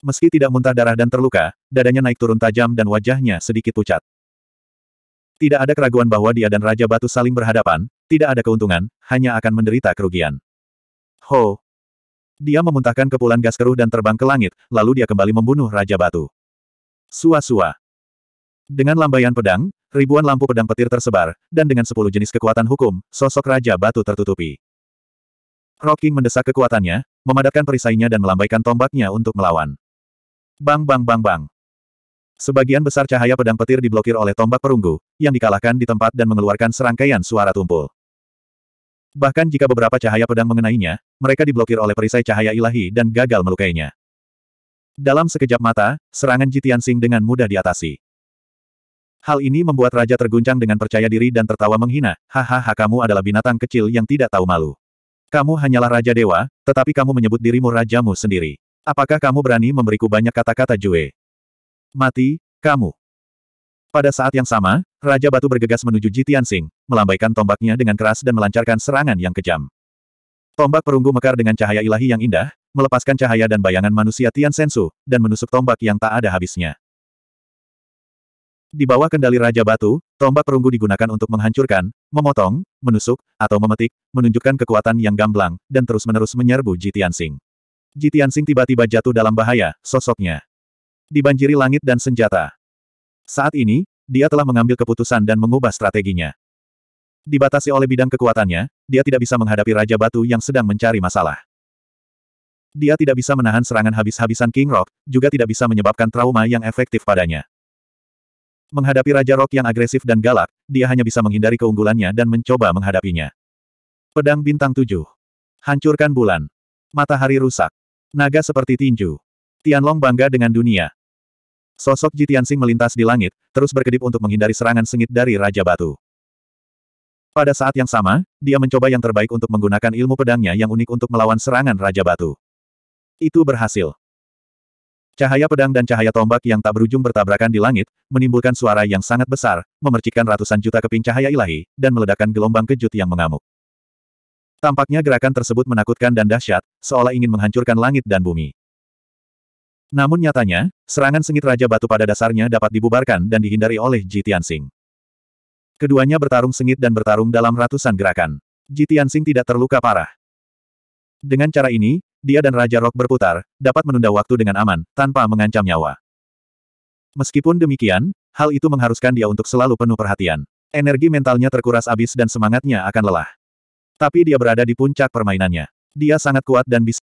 Meski tidak muntah darah dan terluka, dadanya naik turun tajam dan wajahnya sedikit pucat. Tidak ada keraguan bahwa dia dan Raja Batu saling berhadapan, tidak ada keuntungan, hanya akan menderita kerugian. Ho! Dia memuntahkan kepulan gas keruh dan terbang ke langit, lalu dia kembali membunuh Raja Batu. Sua-sua. Dengan lambaian pedang, ribuan lampu pedang petir tersebar, dan dengan sepuluh jenis kekuatan hukum, sosok Raja Batu tertutupi. Rocking mendesak kekuatannya, memadatkan perisainya dan melambaikan tombaknya untuk melawan. Bang bang bang bang. Sebagian besar cahaya pedang petir diblokir oleh tombak perunggu, yang dikalahkan di tempat dan mengeluarkan serangkaian suara tumpul. Bahkan jika beberapa cahaya pedang mengenainya, mereka diblokir oleh perisai cahaya ilahi dan gagal melukainya. Dalam sekejap mata, serangan Jitian Sing dengan mudah diatasi. Hal ini membuat Raja terguncang dengan percaya diri dan tertawa menghina, hahaha kamu adalah binatang kecil yang tidak tahu malu. Kamu hanyalah Raja Dewa, tetapi kamu menyebut dirimu Rajamu sendiri. Apakah kamu berani memberiku banyak kata-kata Jue? Mati, kamu. Pada saat yang sama, Raja Batu bergegas menuju Jitian Sing, melambaikan tombaknya dengan keras dan melancarkan serangan yang kejam. Tombak perunggu mekar dengan cahaya ilahi yang indah, melepaskan cahaya dan bayangan manusia Tian Sensu, dan menusuk tombak yang tak ada habisnya. Di bawah kendali Raja Batu, tombak perunggu digunakan untuk menghancurkan, memotong, menusuk, atau memetik, menunjukkan kekuatan yang gamblang, dan terus-menerus menyerbu Jitian Sing. Jitian Sing tiba-tiba jatuh dalam bahaya, sosoknya. Dibanjiri langit dan senjata. Saat ini, dia telah mengambil keputusan dan mengubah strateginya. Dibatasi oleh bidang kekuatannya, dia tidak bisa menghadapi Raja Batu yang sedang mencari masalah. Dia tidak bisa menahan serangan habis-habisan King Rock, juga tidak bisa menyebabkan trauma yang efektif padanya. Menghadapi Raja Rock yang agresif dan galak, dia hanya bisa menghindari keunggulannya dan mencoba menghadapinya. Pedang Bintang 7. Hancurkan bulan. Matahari rusak. Naga seperti tinju. Tianlong bangga dengan dunia. Sosok Tianxing melintas di langit, terus berkedip untuk menghindari serangan sengit dari Raja Batu. Pada saat yang sama, dia mencoba yang terbaik untuk menggunakan ilmu pedangnya yang unik untuk melawan serangan Raja Batu. Itu berhasil. Cahaya pedang dan cahaya tombak yang tak berujung bertabrakan di langit, menimbulkan suara yang sangat besar, memercikkan ratusan juta keping cahaya ilahi, dan meledakkan gelombang kejut yang mengamuk. Tampaknya gerakan tersebut menakutkan dan dahsyat, seolah ingin menghancurkan langit dan bumi. Namun nyatanya, serangan sengit Raja Batu pada dasarnya dapat dibubarkan dan dihindari oleh Ji Tianxing. Keduanya bertarung sengit dan bertarung dalam ratusan gerakan. Ji Tianxing tidak terluka parah. Dengan cara ini, dia dan Raja Rock berputar, dapat menunda waktu dengan aman, tanpa mengancam nyawa. Meskipun demikian, hal itu mengharuskan dia untuk selalu penuh perhatian. Energi mentalnya terkuras abis dan semangatnya akan lelah. Tapi dia berada di puncak permainannya. Dia sangat kuat dan bisa